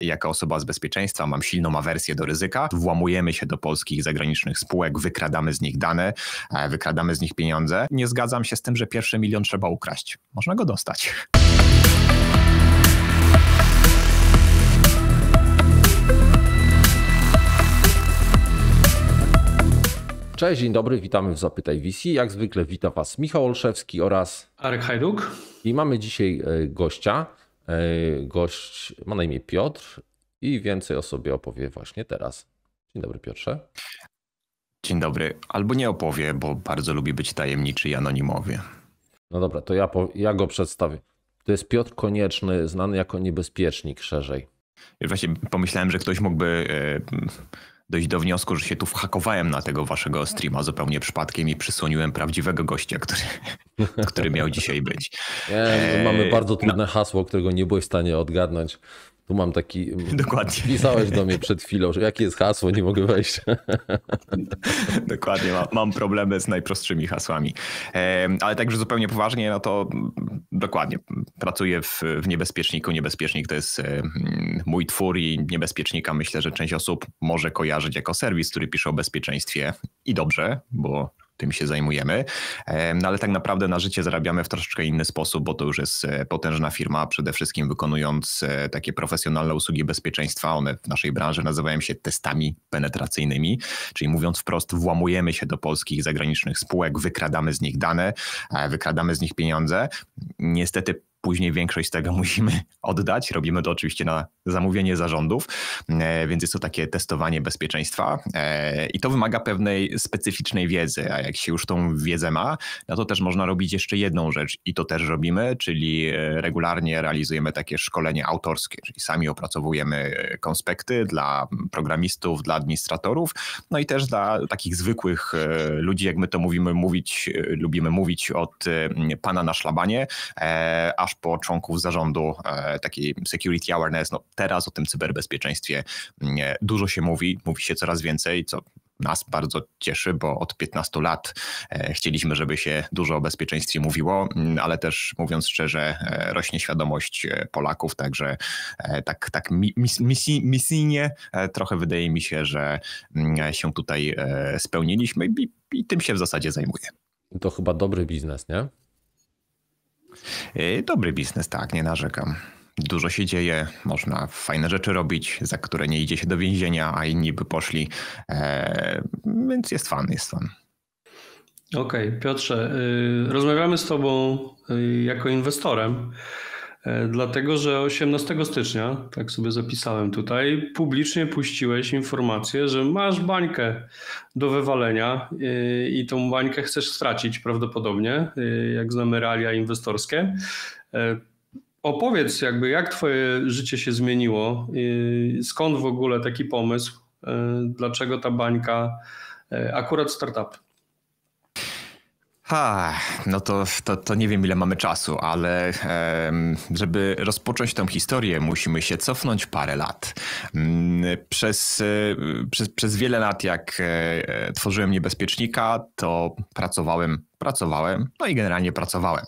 jako osoba z bezpieczeństwa mam silną awersję do ryzyka, włamujemy się do polskich zagranicznych spółek, wykradamy z nich dane, e, wykradamy z nich pieniądze. Nie zgadzam się z tym, że pierwszy milion trzeba ukraść. Można go dostać. Cześć, dzień dobry, witamy w Zapytaj VC. Jak zwykle witam Was Michał Olszewski oraz Arek Hajduk. I mamy dzisiaj e, gościa, E, gość ma na imię Piotr i więcej o sobie opowie właśnie teraz. Dzień dobry, Piotrze. Dzień dobry. Albo nie opowie, bo bardzo lubi być tajemniczy i anonimowy. No dobra, to ja, ja go przedstawię. To jest Piotr Konieczny, znany jako niebezpiecznik szerzej. Właśnie pomyślałem, że ktoś mógłby e, dojść do wniosku, że się tu whakowałem na tego waszego streama zupełnie przypadkiem i przysłoniłem prawdziwego gościa, który, który miał dzisiaj być. Ja, no, mamy e, bardzo trudne no. hasło, którego nie byłeś w stanie odgadnąć. Tu mam taki. Dokładnie. Pisałeś do mnie przed chwilą, że jakie jest hasło, nie mogę wejść. Dokładnie, mam, mam problemy z najprostszymi hasłami. Ale także zupełnie poważnie, no to dokładnie. Pracuję w, w niebezpieczniku. Niebezpiecznik to jest mój twór i niebezpiecznika myślę, że część osób może kojarzyć jako serwis, który pisze o bezpieczeństwie i dobrze, bo tym się zajmujemy, no ale tak naprawdę na życie zarabiamy w troszeczkę inny sposób, bo to już jest e, potężna firma, przede wszystkim wykonując e, takie profesjonalne usługi bezpieczeństwa. One w naszej branży nazywają się testami penetracyjnymi, czyli mówiąc wprost, włamujemy się do polskich zagranicznych spółek, wykradamy z nich dane, e, wykradamy z nich pieniądze. Niestety Później większość z tego musimy oddać. Robimy to oczywiście na zamówienie zarządów, e, więc jest to takie testowanie bezpieczeństwa e, i to wymaga pewnej specyficznej wiedzy, a jak się już tą wiedzę ma, no to też można robić jeszcze jedną rzecz i to też robimy, czyli e, regularnie realizujemy takie szkolenie autorskie, czyli sami opracowujemy konspekty dla programistów, dla administratorów, no i też dla takich zwykłych ludzi, jak my to mówimy, mówić, lubimy mówić od pana na szlabanie, aż po członków zarządu e, taki security awareness. No, teraz o tym cyberbezpieczeństwie mm, e, dużo się mówi, mówi się coraz więcej, co nas bardzo cieszy, bo od 15 lat e, chcieliśmy, żeby się dużo o bezpieczeństwie mówiło, mm, ale też mówiąc szczerze, rośnie świadomość Polaków, także tak, tak misyjnie trochę wydaje mi się, że mm, się tutaj spełniliśmy i, i tym się w zasadzie zajmuję. To chyba dobry biznes, nie? E, dobry biznes, tak, nie narzekam. Dużo się dzieje, można fajne rzeczy robić, za które nie idzie się do więzienia, a inni by poszli. E, więc jest fan, jest fan. Okej, okay, Piotrze, y, rozmawiamy z Tobą y, jako inwestorem. E, dlatego, że 18 stycznia, tak sobie zapisałem tutaj, publicznie puściłeś informację, że masz bańkę do wywalenia e, i tą bańkę chcesz stracić prawdopodobnie, e, jak znamy realia inwestorskie. Opowiedz jakby, jak twoje życie się zmieniło, skąd w ogóle taki pomysł, dlaczego ta bańka, akurat startup? Ha, no to, to, to, nie wiem, ile mamy czasu, ale żeby rozpocząć tą historię, musimy się cofnąć parę lat. Mm, przez, e, przez, przez wiele lat, jak e, e, tworzyłem niebezpiecznika, to pracowałem pracowałem, no i generalnie pracowałem.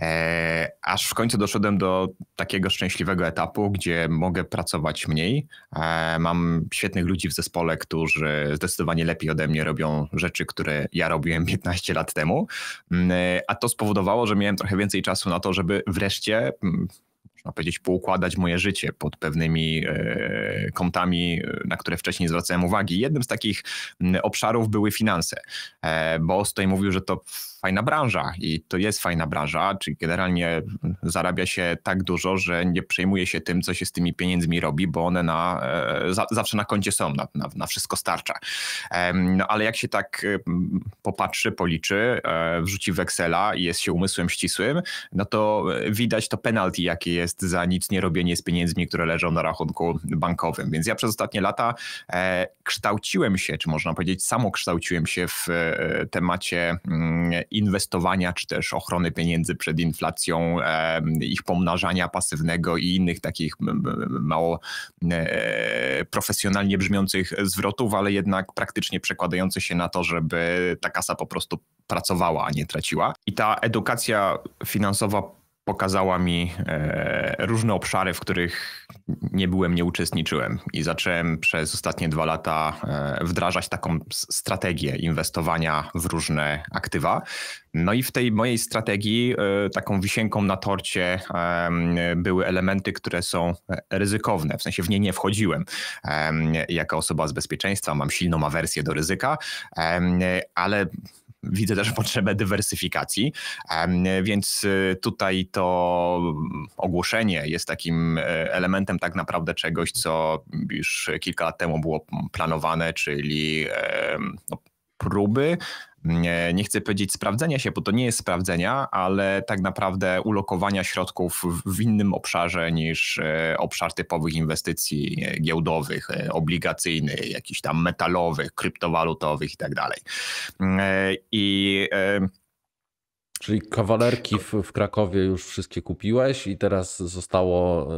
E, aż w końcu doszedłem do takiego szczęśliwego etapu, gdzie mogę pracować mniej. E, mam świetnych ludzi w zespole, którzy zdecydowanie lepiej ode mnie robią rzeczy, które ja robiłem 15 lat temu, mm, e, a to spowodowało, że miałem trochę więcej czasu na to, żeby wreszcie mm, można powiedzieć, poukładać moje życie pod pewnymi e, kątami, e, na które wcześniej zwracałem uwagi. Jednym z takich mm, obszarów były finanse, e, bo tutaj mówił, że to fajna branża i to jest fajna branża, czyli generalnie zarabia się tak dużo, że nie przejmuje się tym, co się z tymi pieniędzmi robi, bo one na, e, za, zawsze na koncie są, na, na, na wszystko starcza. No ale jak się tak e, popatrzy, policzy, e, wrzuci weksela i jest się umysłem ścisłym, no to widać to penalty, jakie jest za nic nie robienie z pieniędzmi, które leżą na rachunku bankowym. Więc ja przez ostatnie lata kształciłem się, czy można powiedzieć, samo kształciłem się w temacie mm, inwestowania czy też ochrony pieniędzy przed inflacją, ich pomnażania pasywnego i innych takich mało e, profesjonalnie brzmiących zwrotów, ale jednak praktycznie przekładające się na to, żeby ta kasa po prostu pracowała, a nie traciła. I ta edukacja finansowa pokazała mi e, różne obszary, w których nie byłem, nie uczestniczyłem. I zacząłem przez ostatnie dwa lata e, wdrażać taką strategię inwestowania w różne aktywa. No i w tej mojej strategii e, taką wisienką na torcie były elementy, które są e, ryzykowne. W sensie w nie nie wchodziłem. Jako osoba z bezpieczeństwa mam silną awersję do ryzyka, ale widzę też potrzebę dywersyfikacji, więc y, tutaj to mm, ogłoszenie jest takim e, elementem tak naprawdę czegoś, co już kilka lat temu było planowane, czyli no, próby nie chcę powiedzieć sprawdzenia się, bo to nie jest sprawdzenia, ale tak naprawdę ulokowania środków w innym obszarze niż e, obszar typowych inwestycji giełdowych, e, obligacyjnych, jakichś tam metalowych, kryptowalutowych i tak dalej. E, I Czyli kawalerki w, w, Krakowie już wszystkie kupiłeś i teraz zostało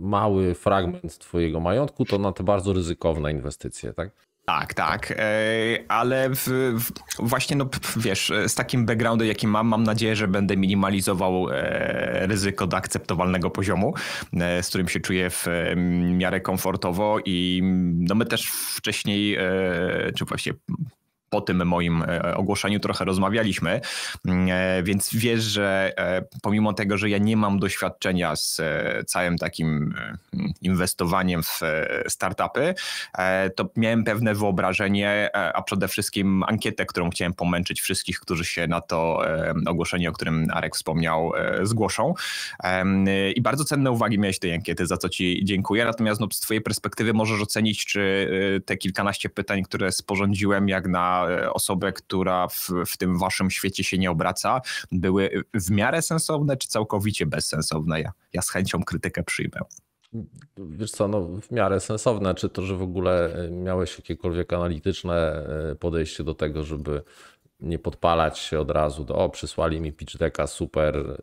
mały fragment Twojego majątku, to na te bardzo ryzykowne inwestycje, tak? Tak, tak, ale w, w, właśnie, no wiesz, z takim backgroundem, jaki mam, mam nadzieję, że będę minimalizował e, ryzyko do akceptowalnego poziomu, e, z którym się czuję w miarę komfortowo i no my też wcześniej, e, czy właśnie po tym moim e, ogłoszeniu trochę rozmawialiśmy, mm, e, więc wiesz, że e, pomimo tego, że ja nie mam doświadczenia z całym takim inwestowaniem w startupy, to miałem pewne wyobrażenie, a przede wszystkim ankietę, którą chciałem pomęczyć wszystkich, którzy się na to ogłoszenie, o którym Arek wspomniał, zgłoszą. I bardzo cenne uwagi miałeś tej ankiety, za co Ci dziękuję. Natomiast no, z Twojej perspektywy możesz ocenić, czy te kilkanaście pytań, które sporządziłem, jak na E, osobę, która w, w tym waszym świecie się nie obraca, były w miarę sensowne czy całkowicie bezsensowne? Ja, ja z chęcią krytykę przyjmę. Wiesz co, no w miarę sensowne, czy to, że w ogóle e, miałeś jakiekolwiek analityczne e, podejście do tego, żeby nie podpalać się od razu do o, przysłali mi pitch decka, super,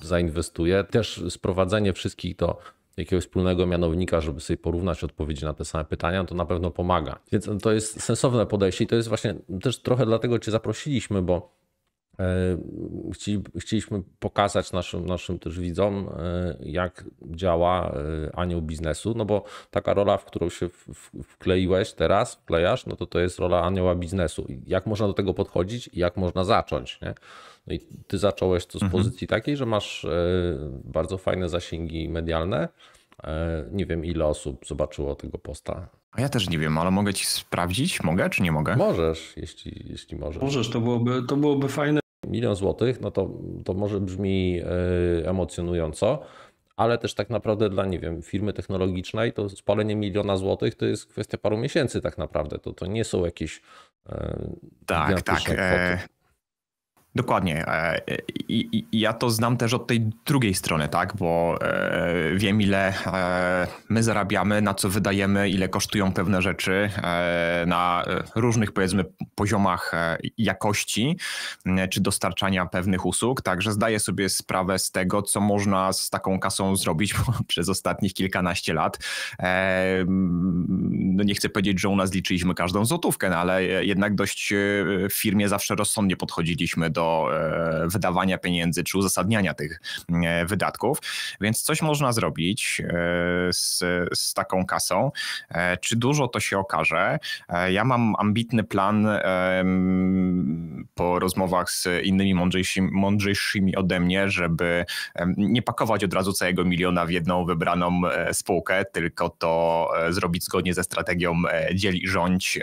zainwestuję. Też sprowadzenie wszystkich do jakiegoś wspólnego mianownika, żeby sobie porównać odpowiedzi na te same pytania, no to na pewno pomaga. Więc to jest sensowne podejście i to jest właśnie też trochę dlatego Cię zaprosiliśmy, bo E, chci, chcieliśmy pokazać naszym, naszym też widzom, e, jak działa e, anioł biznesu, no bo taka rola, w którą się wkleiłeś teraz, wklejasz, no to to jest rola anioła biznesu. Jak można do tego podchodzić i jak można zacząć, nie? No i ty zacząłeś to z mhm. pozycji takiej, że masz bardzo fajne zasięgi medialne, nie wiem, ile osób zobaczyło tego posta. A ja też nie wiem, ale mogę ci sprawdzić? Mogę czy nie mogę? Możesz, jeśli, jeśli możesz. Możesz, to byłoby, to byłoby fajne, milion złotych, no to, to może brzmi e, emocjonująco, ale też tak naprawdę dla, nie wiem, firmy technologicznej to spalenie miliona złotych to jest kwestia paru miesięcy tak naprawdę. To, to nie są jakieś e, tak, tak. E, kwoty. Dokładnie. E, I, ja to znam też od tej drugiej strony, tak? Bo e, wiem, ile e, my zarabiamy, na co wydajemy, ile kosztują pewne rzeczy na różnych, powiedzmy, poziomach jakości czy dostarczania pewnych usług. Także zdaję sobie sprawę z tego, co można z taką kasą zrobić przez ostatnich kilkanaście lat. No nie chcę powiedzieć, że u nas liczyliśmy każdą złotówkę, no ale jednak dość w firmie zawsze rozsądnie podchodziliśmy do do e, wydawania pieniędzy czy uzasadniania tych e, wydatków. Więc coś można zrobić e, z, z taką kasą. Czy dużo to się okaże? Ja mam ambitny plan po rozmowach z innymi mądrzejszymi, mądrzejszymi ode mnie, żeby nie pakować od razu całego miliona w jedną wybraną spółkę, tylko to zrobić zgodnie ze strategią dziel i rządź.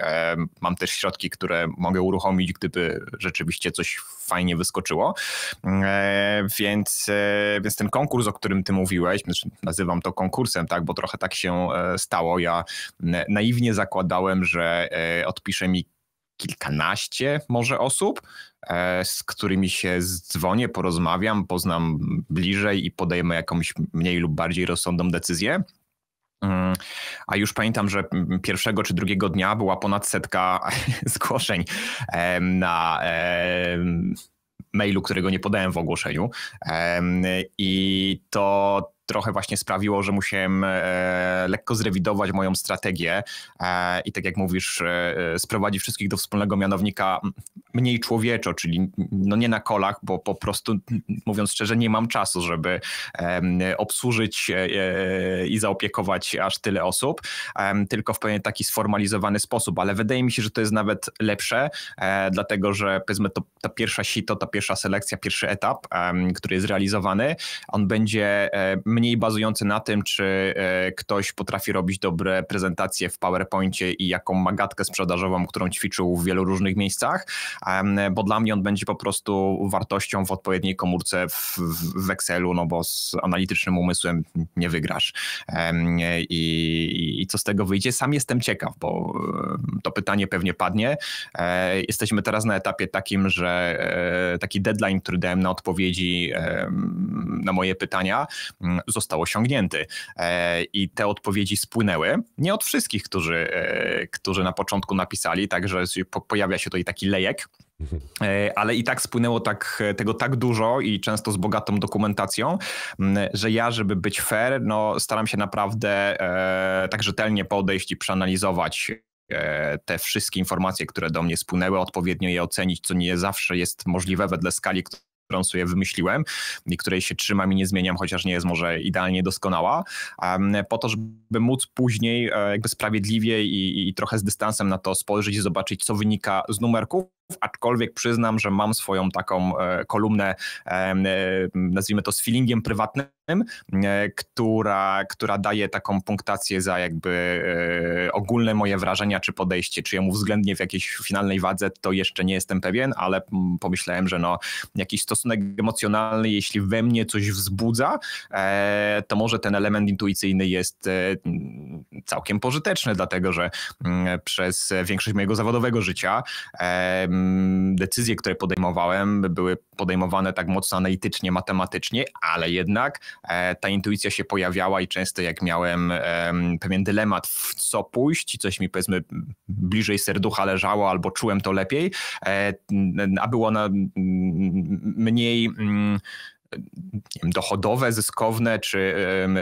Mam też środki, które mogę uruchomić, gdyby rzeczywiście coś fajnie wyskoczyło. E, więc, e, więc ten konkurs, o którym ty mówiłeś, znaczy, nazywam to konkursem, tak, bo trochę tak się e, stało. Ja naiwnie zakładałem, że odpisze mi kilkanaście może osób, z którymi się dzwonię, porozmawiam, poznam bliżej i podejmę jakąś mniej lub bardziej rozsądną decyzję. Mm. A już pamiętam, że pierwszego czy drugiego dnia była ponad setka zgłoszeń na mailu, którego nie podałem w ogłoszeniu. I to trochę właśnie sprawiło, że musiałem e, lekko zrewidować moją strategię e, i tak jak mówisz, e, sprowadzić wszystkich do wspólnego mianownika mniej człowieczo, czyli no nie na kolach, bo po prostu mówiąc szczerze nie mam czasu, żeby obsłużyć i zaopiekować aż tyle osób, tylko w pewien taki sformalizowany sposób, ale wydaje mi się, że to jest nawet lepsze, dlatego że powiedzmy to, ta pierwsza sito, ta pierwsza selekcja, pierwszy etap, który jest realizowany, on będzie mniej mniej bazujący na tym, czy e, ktoś potrafi robić dobre prezentacje w PowerPoincie i jaką magatkę sprzedażową, którą ćwiczył w wielu różnych miejscach, bo dla mnie on będzie po prostu wartością w odpowiedniej komórce w, Excelu, no bo z analitycznym umysłem nie wygrasz. I, I co z tego wyjdzie? Sam jestem ciekaw, bo to pytanie pewnie padnie. E, jesteśmy teraz na etapie takim, że e, taki deadline, który dałem na odpowiedzi na moje pytania, został osiągnięty. E, I te odpowiedzi spłynęły. Nie od wszystkich, którzy, e, którzy na początku napisali, także pojawia się tutaj taki lejek. Mhm. E, ale i tak spłynęło tak, tego tak dużo i często z bogatą dokumentacją, że ja, żeby być fair, no, staram się naprawdę tak rzetelnie podejść i przeanalizować te wszystkie informacje, które do mnie spłynęły, odpowiednio je ocenić, co nie zawsze jest możliwe wedle skali, którą sobie wymyśliłem i której się trzymam i nie zmieniam, chociaż nie jest może idealnie doskonała, po to, żeby móc później e, jakby sprawiedliwie i, i trochę z dystansem na to spojrzeć i zobaczyć, co wynika z numerków, aczkolwiek przyznam, że mam swoją taką e, kolumnę, e, e, nazwijmy to z feelingiem prywatnym, która, która daje taką punktację za jakby ogólne moje wrażenia czy podejście, czy jemu względnie w jakiejś finalnej wadze, to jeszcze nie jestem pewien, ale pomyślałem, że no, jakiś stosunek emocjonalny, jeśli we mnie coś wzbudza, to może ten element intuicyjny jest całkiem pożyteczny, dlatego że przez większość mojego zawodowego życia decyzje, które podejmowałem, były podejmowane tak mocno analitycznie, matematycznie, ale jednak e, ta intuicja się pojawiała i często jak miałem pewien dylemat, w co pójść, coś mi powiedzmy bliżej serducha leżało albo czułem to lepiej, e, a było ona mniej mm, dochodowe, zyskowne czy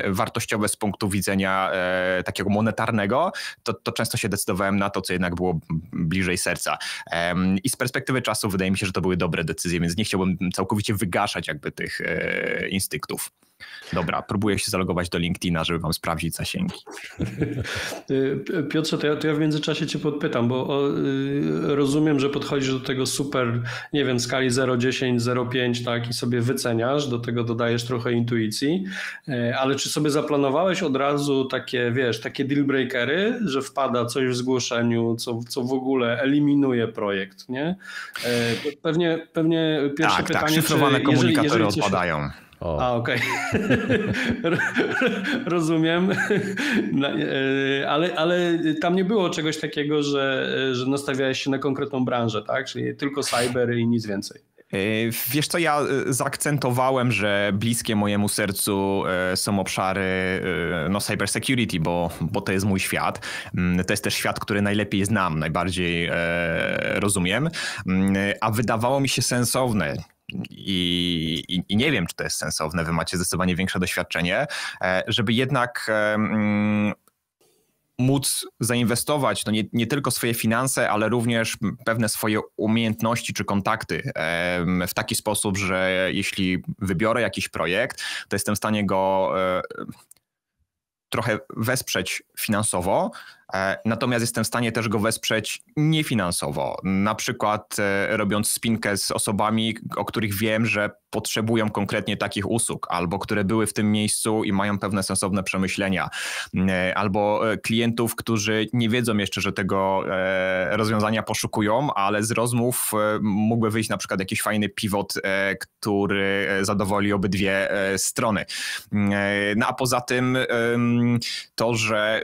wartościowe z punktu widzenia e, takiego monetarnego, to, to często się decydowałem na to, co jednak było bliżej serca. I z perspektywy czasu wydaje mi się, że to były dobre decyzje, więc nie chciałbym całkowicie wygaszać jakby tych e, instynktów. Dobra, próbuję się zalogować do LinkedIna, żeby wam sprawdzić zasięgi. Piotrze, to ja, to ja w międzyczasie cię podpytam, bo o, y, rozumiem, że podchodzisz do tego super, nie wiem, skali 0,10, 0,5, tak, i sobie wyceniasz, do tego dodajesz trochę intuicji, e, ale czy sobie zaplanowałeś od razu takie, wiesz, takie deal breakery, że wpada coś w zgłoszeniu, co, co w ogóle eliminuje projekt, nie? E, pewnie, pewnie pierwsze tak, tak pytanie, tak, szyfrowane czy, komunikatory jeżeli, jeżeli odpadają. O. A, okej. Okay. Rozumiem. E, ale, ale tam nie było czegoś takiego, że, że nastawiałeś się na konkretną branżę, tak? Czyli tylko cyber i nic więcej. E, wiesz co, ja e, zaakcentowałem, że bliskie mojemu sercu są obszary no, cybersecurity, bo, bo to jest mój świat. Mm, to jest też świat, który najlepiej znam, najbardziej rozumiem. Mm, a wydawało mi się sensowne, i, i, i, nie wiem, czy to jest sensowne, wy macie zdecydowanie większe doświadczenie, e, żeby jednak móc zainwestować no nie, nie tylko swoje finanse, ale również pewne swoje umiejętności czy kontakty w taki sposób, że jeśli wybiorę jakiś projekt, to jestem w stanie go e, trochę wesprzeć finansowo, E, natomiast jestem w stanie też go wesprzeć niefinansowo, na przykład e, robiąc spinkę z osobami, o których wiem, że potrzebują konkretnie takich usług, albo które były w tym miejscu i mają pewne sensowne przemyślenia, e, albo klientów, którzy nie wiedzą jeszcze, że tego rozwiązania poszukują, ale z rozmów mógłby wyjść na przykład jakiś fajny pivot, który zadowoli obydwie strony. No a poza tym to, że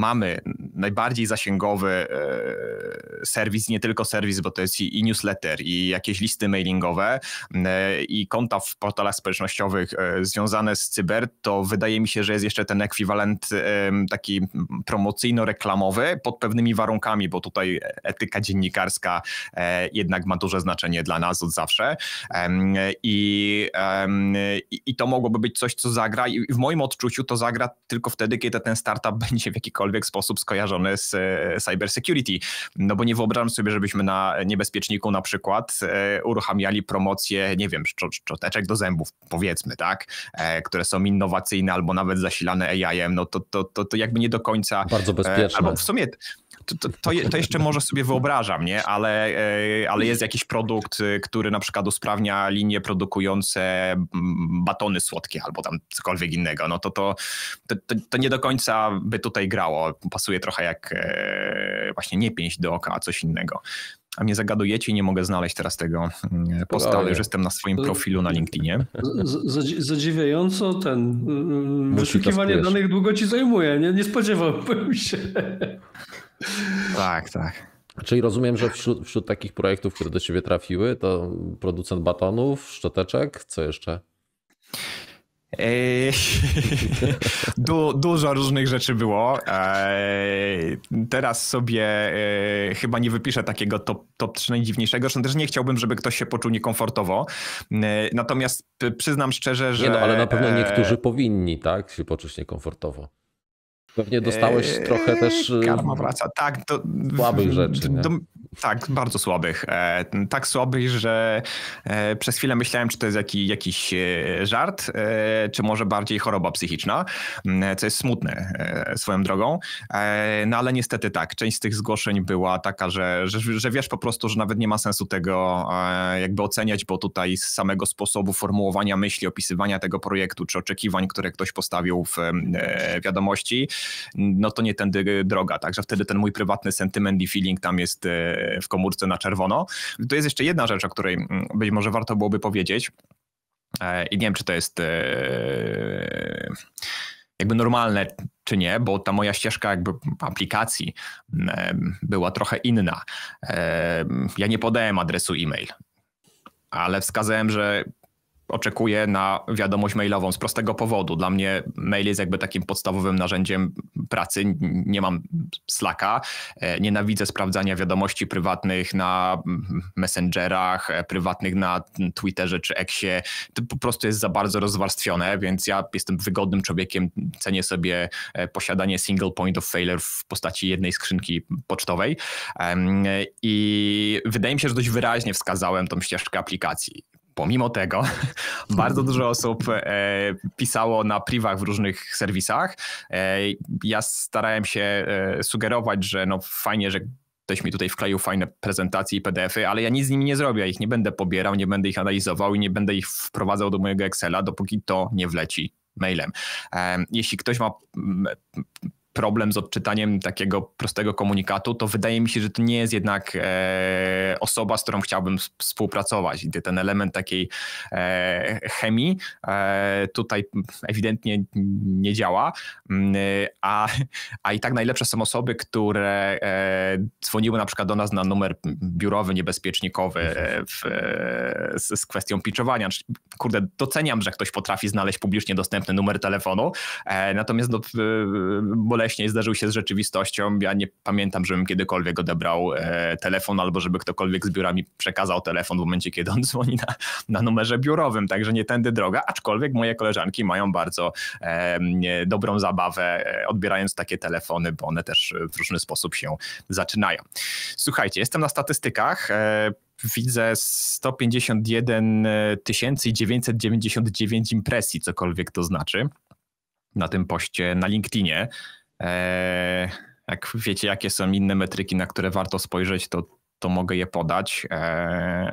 mamy najbardziej zasięgowy e, serwis, nie tylko serwis, bo to jest i newsletter, i jakieś listy mailingowe, e, i konta w portalach społecznościowych e, związane z cyber, to wydaje mi się, że jest jeszcze ten ekwiwalent taki promocyjno-reklamowy pod pewnymi warunkami, bo tutaj etyka dziennikarska jednak ma duże znaczenie dla nas od zawsze. I, i to mogłoby być coś, co zagra, i w moim odczuciu to zagra tylko wtedy, kiedy ten startup będzie w jakikolwiek jakikolwiek sposób skojarzone z e, cyber security. No bo nie wyobrażam sobie, żebyśmy na niebezpieczniku na przykład e, uruchamiali promocję, nie wiem, szczoteczek do zębów, powiedzmy, tak, e, które są innowacyjne albo nawet zasilane AI-em, no to, to, to, to jakby nie do końca. Bardzo bezpieczne. Albo w sumie to, to, to, jeszcze może sobie wyobrażam, nie? Ale, e, ale jest jakiś produkt, e, który na przykład usprawnia linie produkujące batony słodkie albo tam cokolwiek innego. No to, to, to, to nie do końca by tutaj grało. Pasuje trochę jak e, właśnie nie pięść do oka, a coś innego. A mnie zagadujecie i nie mogę znaleźć teraz tego mm, posta, że już jestem na swoim profilu na LinkedInie. Zadziwiająco ten mm, wyszukiwanie danych długo ci zajmuje. Nie, nie spodziewałbym się. Tak, tak. Czyli rozumiem, że wśród, wśród, takich projektów, które do ciebie trafiły, to producent batonów, szczoteczek, co jeszcze? du, dużo różnych rzeczy było. teraz sobie chyba nie wypiszę takiego top, top 3 najdziwniejszego. Zresztą też nie chciałbym, żeby ktoś się poczuł niekomfortowo. natomiast przyznam szczerze, że. Nie, no ale na pewno e, niektórzy powinni, tak? Się poczuć niekomfortowo. Pewnie dostałeś eee, trochę też. E, karma wraca. Tak, słabych rzeczy. Do, do, tak, bardzo słabych. E, tak słabych, że e, przez chwilę myślałem, czy to jest jaki, jakiś e, żart, e, czy może bardziej choroba psychiczna, mm, co jest smutne e, swoją drogą. no ale niestety tak, część z tych zgłoszeń była taka, że, że, że wiesz po prostu, że nawet nie ma sensu tego jakby oceniać, bo tutaj z samego sposobu formułowania myśli, opisywania tego projektu, czy oczekiwań, które ktoś postawił w wiadomości, no to nie tędy y, droga. Także wtedy ten mój prywatny sentyment i feeling tam jest y, w komórce na czerwono. To jest jeszcze jedna rzecz, o której mm, być może warto byłoby powiedzieć. E, I nie wiem, czy to jest e, jakby normalne czy nie, bo ta moja ścieżka jakby aplikacji e, była trochę inna. Ja nie podałem adresu e-mail, ale wskazałem, że oczekuję na wiadomość mailową z prostego powodu. Dla mnie mail jest jakby takim podstawowym narzędziem pracy. Nie mam Slacka, e, nienawidzę sprawdzania wiadomości prywatnych na Messengerach, e, prywatnych na Twitterze czy Exie. To po prostu jest za bardzo rozwarstwione, więc ja jestem wygodnym człowiekiem, cenię sobie e, posiadanie single point of failure w postaci jednej skrzynki pocztowej i wydaje mi się, że dość wyraźnie wskazałem tą ścieżkę aplikacji pomimo tego bardzo dużo osób e, pisało na privach w różnych serwisach. E, ja starałem się e, sugerować, że no fajnie, że ktoś mi tutaj wkleił fajne prezentacje i PDFy, ale ja nic z nimi nie zrobię, ich nie będę pobierał, nie będę ich analizował i nie będę ich wprowadzał do mojego Excela, dopóki to nie wleci mailem. Jeśli ktoś ma problem z odczytaniem takiego prostego komunikatu, to wydaje mi się, że to nie jest jednak e, osoba, z którą chciałbym współpracować. I ten element takiej e, chemii e, tutaj ewidentnie nie działa. Mm, a, a i tak najlepsze są osoby, które e, dzwoniły na przykład do nas na numer biurowy, niebezpiecznikowy e, w, z, z, kwestią pitchowania. Kurde, doceniam, że ktoś potrafi znaleźć publicznie dostępny numer telefonu, e, natomiast no, boleśnie zdarzył się z rzeczywistością. Ja nie pamiętam, żebym kiedykolwiek odebrał e, telefon albo żeby ktokolwiek z biura mi przekazał telefon w momencie, kiedy on dzwoni na, na numerze biurowym. Także nie tędy droga, aczkolwiek moje koleżanki mają bardzo e, dobrą zabawę e, odbierając takie telefony, bo one też w różny sposób się zaczynają. Słuchajcie, jestem na statystykach e, widzę 151 999 e, impresji, cokolwiek to znaczy, na tym poście na LinkedInie. Eee, jak wiecie, jakie są inne metryki, na które warto spojrzeć, to, to mogę je podać. Eee,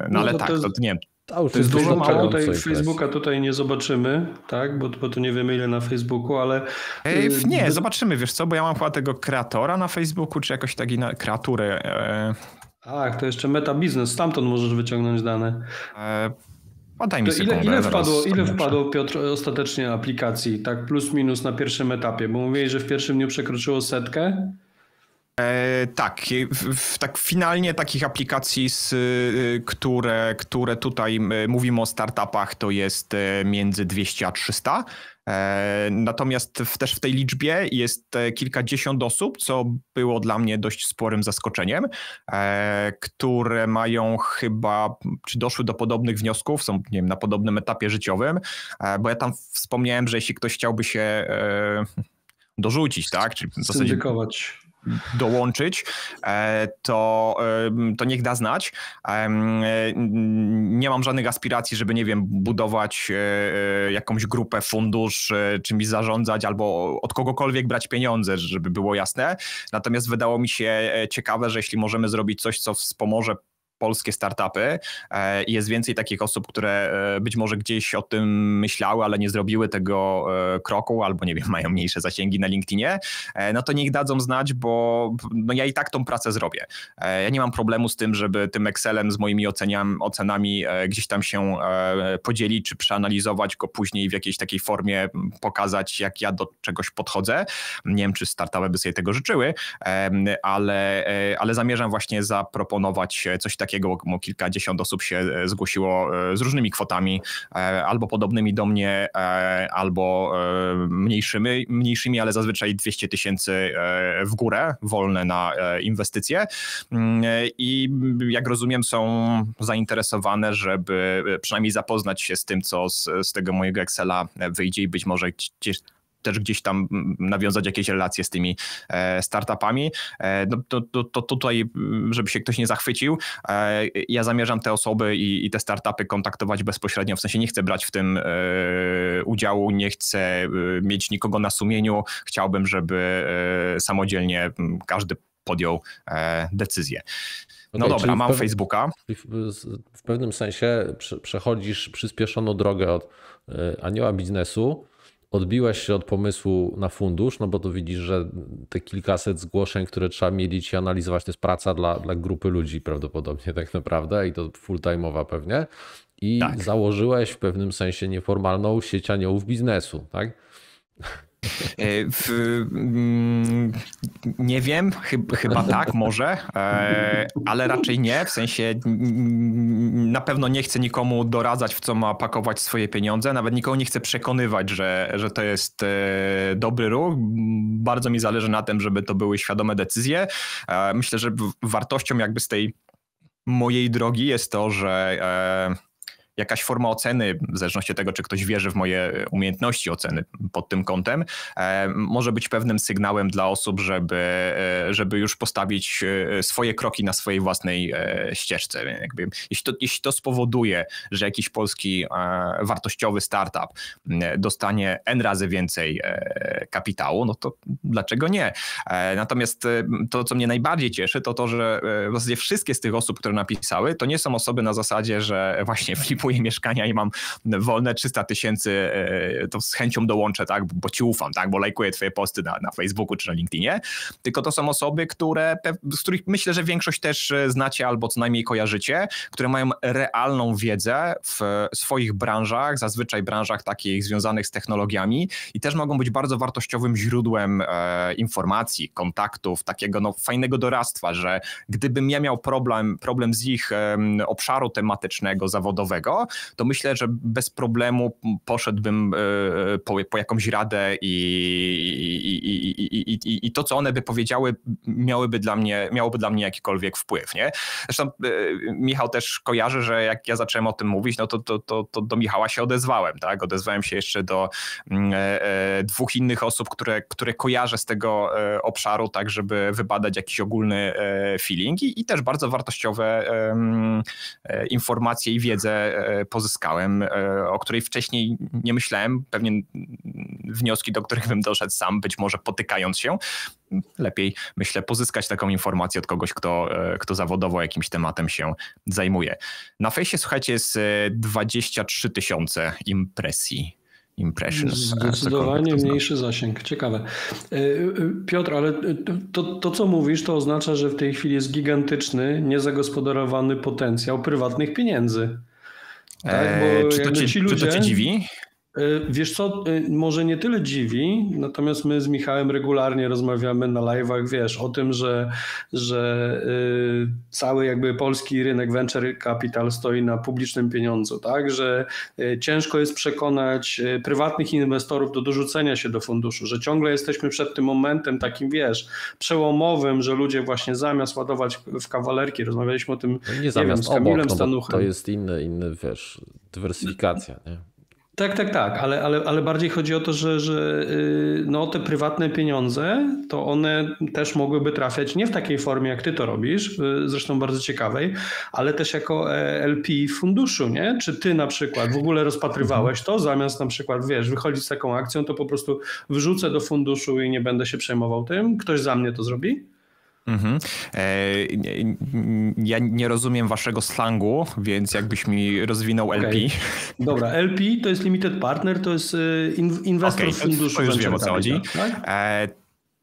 no, no ale to tak, to, to nie To, to jest dużo mało tutaj Facebooka tutaj nie zobaczymy, tak? Bo, bo to nie wiemy ile na Facebooku, ale. Y, nie, zobaczymy, wiesz co, bo ja mam chyba tego kreatora na Facebooku, czy jakoś taki na... kreaturę. E, Ach, to jeszcze meta biznes, stamtąd możesz wyciągnąć dane. E Podaj mi sekundę. Ile, ile, wpadło, ile wpadło, Piotr, ostatecznie aplikacji, tak plus minus na pierwszym etapie? Bo mówiłeś, że w pierwszym dniu przekroczyło setkę. E, tak, w, w, tak finalnie takich aplikacji, z, y, które, które tutaj y, mówimy o startupach, to jest y, między 200 a 300. E, natomiast w, też w tej liczbie jest e, kilkadziesiąt osób, co było dla mnie dość sporym zaskoczeniem, e, które mają chyba, czy doszły do podobnych wniosków, są nie wiem, na podobnym etapie życiowym, bo ja tam wspomniałem, że jeśli ktoś chciałby się dorzucić, tak? Czyli w zasadzie, dołączyć, e, to, to niech da znać. Nie mam żadnych aspiracji, żeby, nie wiem, budować e, e, jakąś grupę, fundusz, czymś zarządzać albo od kogokolwiek brać pieniądze, żeby było jasne. Natomiast wydało mi się ciekawe, że jeśli możemy zrobić coś, co wspomoże polskie startupy. E, jest więcej takich osób, które e, być może gdzieś o tym myślały, ale nie zrobiły tego e, kroku, albo nie wiem, mają mniejsze zasięgi na LinkedInie, no to niech dadzą znać, bo no ja i tak tą pracę zrobię. Ja nie mam problemu z tym, żeby tym Excelem z moimi oceniam, ocenami gdzieś tam się podzielić, czy przeanalizować go później w jakiejś takiej formie, pokazać, jak ja do czegoś podchodzę. Nie wiem, czy startupy by sobie tego życzyły, ale, ale zamierzam właśnie zaproponować coś takiego, takiego, kilkadziesiąt osób się e, zgłosiło e, z różnymi kwotami, e, albo podobnymi do mnie, albo mniejszymi, mniejszymi ale zazwyczaj 200 tysięcy w górę, wolne na inwestycje. Mm, I jak rozumiem, są zainteresowane, żeby przynajmniej zapoznać się z tym, co z, z tego mojego Excela wyjdzie i być może też gdzieś tam mm, nawiązać jakieś relacje z tymi e, startupami. E, no, to, to, to tutaj, mm, żeby się ktoś nie zachwycił, e, ja zamierzam te osoby i, i te startupy kontaktować bezpośrednio, w sensie nie chcę brać w tym udziału, nie chcę mieć nikogo na sumieniu, chciałbym, żeby samodzielnie mm, każdy podjął decyzję. No okay, dobra, mam Facebooka. W, pewnym sensie przechodzisz przyspieszoną drogę od anioła biznesu odbiłaś się od pomysłu na fundusz, no bo to widzisz, że te kilkaset zgłoszeń, które trzeba mielić i analizować, to jest praca dla, dla grupy ludzi prawdopodobnie tak naprawdę i to full-time'owa pewnie. I tak. założyłeś w pewnym sensie nieformalną sieć aniołów biznesu, tak? E, w, mm, nie wiem, chyba, chyba tak, może, e, ale raczej nie. W sensie na pewno nie chcę nikomu doradzać, w co ma pakować swoje pieniądze. Nawet nikogo nie chcę przekonywać, że, że to jest e, dobry ruch. Bardzo mi zależy na tym, żeby to były świadome decyzje. Myślę, że wartością jakby z tej mojej drogi jest to, że jakaś forma oceny, w zależności od tego, czy ktoś wierzy w moje umiejętności oceny pod tym kątem, e, może być pewnym sygnałem dla osób, żeby, e, żeby już postawić e, swoje kroki na swojej własnej ścieżce. Jakby, jeśli, to, jeśli to spowoduje, że jakiś polski wartościowy startup dostanie N razy więcej kapitału, no to dlaczego nie? Natomiast to, co mnie najbardziej cieszy, to to, że w zasadzie wszystkie z tych osób, które napisały, to nie są osoby na zasadzie, że właśnie flipu kupuję mieszkania i mam wolne 300 tysięcy, e, to z chęcią dołączę, tak, bo ci ufam, tak, bo lajkuję twoje posty na, na Facebooku czy na LinkedInie, tylko to są osoby, które, z których myślę, że większość też e, znacie albo co najmniej kojarzycie, które mają realną wiedzę w swoich branżach, zazwyczaj branżach takich związanych z technologiami i też mogą być bardzo wartościowym źródłem e, informacji, kontaktów, takiego no, fajnego doradztwa, że gdybym ja miał problem, problem z ich e, obszaru tematycznego, zawodowego, to myślę, że bez problemu poszedłbym e, e, po, po jakąś radę i, i, i, i, i to, co one by powiedziały, miałyby dla mnie, miałoby dla mnie jakikolwiek wpływ. Nie? Zresztą e, Michał też kojarzy, że jak ja zacząłem o tym mówić, no to, to, to, to do Michała się odezwałem. Tak? Odezwałem się jeszcze do mm, e, e, dwóch innych osób, które, które kojarzę z tego e, obszaru, tak żeby wybadać jakiś ogólny feeling i, i też bardzo wartościowe e, informacje i wiedzę pozyskałem, e, o której wcześniej nie myślałem. Pewnie wnioski, do których bym doszedł sam, być może potykając się, Lepiej, myślę, pozyskać taką informację od kogoś, kto, e, kto zawodowo jakimś tematem się zajmuje. Na fejsie, słuchajcie, jest 23 e, tysiące impresji impressions. E, Zdecydowanie znaczy. mniejszy zasięg. Ciekawe. Piotr, ale to, to, co mówisz, to oznacza, że w tej chwili jest gigantyczny, niezagospodarowany potencjał prywatnych pieniędzy. Tak, eee, czy, to cię, ludzie... czy to cię dziwi? E, wiesz co, e, może nie tyle dziwi, natomiast my z Michałem regularnie rozmawiamy na live'ach, wiesz, o tym, że, że e, cały jakby polski rynek venture capital stoi na publicznym pieniądzu, tak, że ciężko jest przekonać prywatnych inwestorów do dorzucenia się do funduszu, że ciągle jesteśmy przed tym momentem takim, wiesz, przełomowym, że ludzie właśnie zamiast ładować w kawalerki, rozmawialiśmy o tym, no nie, nie zamiast, wiem, z Kamilem obok, no Stanuchem. To jest inny, inny, wiesz, dywersyfikacja, nie? Tak, tak, tak, ale, ale, ale bardziej chodzi o to, że, że y, no, te prywatne pieniądze, to one też mogłyby trafiać nie w takiej formie, jak ty to robisz, y, zresztą bardzo ciekawej, ale też jako e, LP funduszu, nie? Czy ty na przykład w ogóle rozpatrywałeś to, zamiast na przykład, wiesz, wychodzić z taką akcją, to po prostu wrzucę do funduszu i nie będę się przejmował tym, ktoś za mnie to zrobi? Mhm. E, ja nie rozumiem waszego slangu, więc jakbyś mi rozwinął okay. LP. Dobra, LP to jest limited partner, to jest e, inwestor okay, funduszu. To już wiem o co chodzi. Tak? E,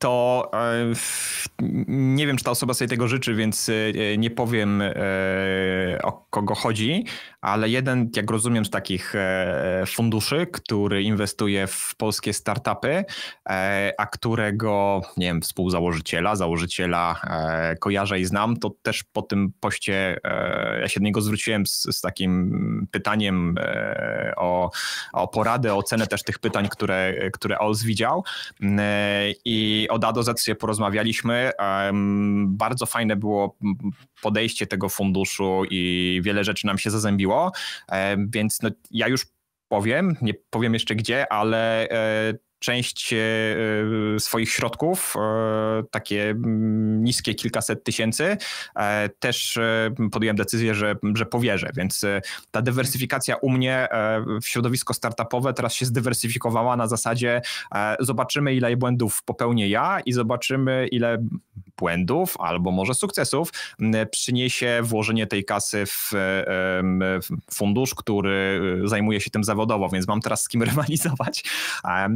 to e, nie wiem, czy ta osoba sobie tego życzy, więc e, nie powiem e, o kogo chodzi, ale jeden, jak rozumiem, z takich funduszy, który inwestuje w polskie startupy, a którego, nie wiem, współzałożyciela, założyciela kojarzę i znam, to też po tym poście ja się do niego zwróciłem z, z takim pytaniem o, o poradę, o cenę też tych pytań, które, które Ols widział i o DADO Z sobie porozmawialiśmy. Bardzo fajne było podejście tego funduszu i wiele rzeczy nam się zazębiło, więc no, ja już powiem, nie powiem jeszcze gdzie, ale e, część e, e, swoich środków, e, takie mm, niskie kilkaset tysięcy, też podjąłem decyzję, że, że powierzę, więc ta dywersyfikacja u mnie w środowisko startupowe teraz się zdywersyfikowała na zasadzie zobaczymy ile błędów popełnię ja i zobaczymy ile błędów albo może sukcesów przyniesie włożenie tej kasy w, fundusz, który zajmuje się tym zawodowo, więc mam teraz z kim rywalizować,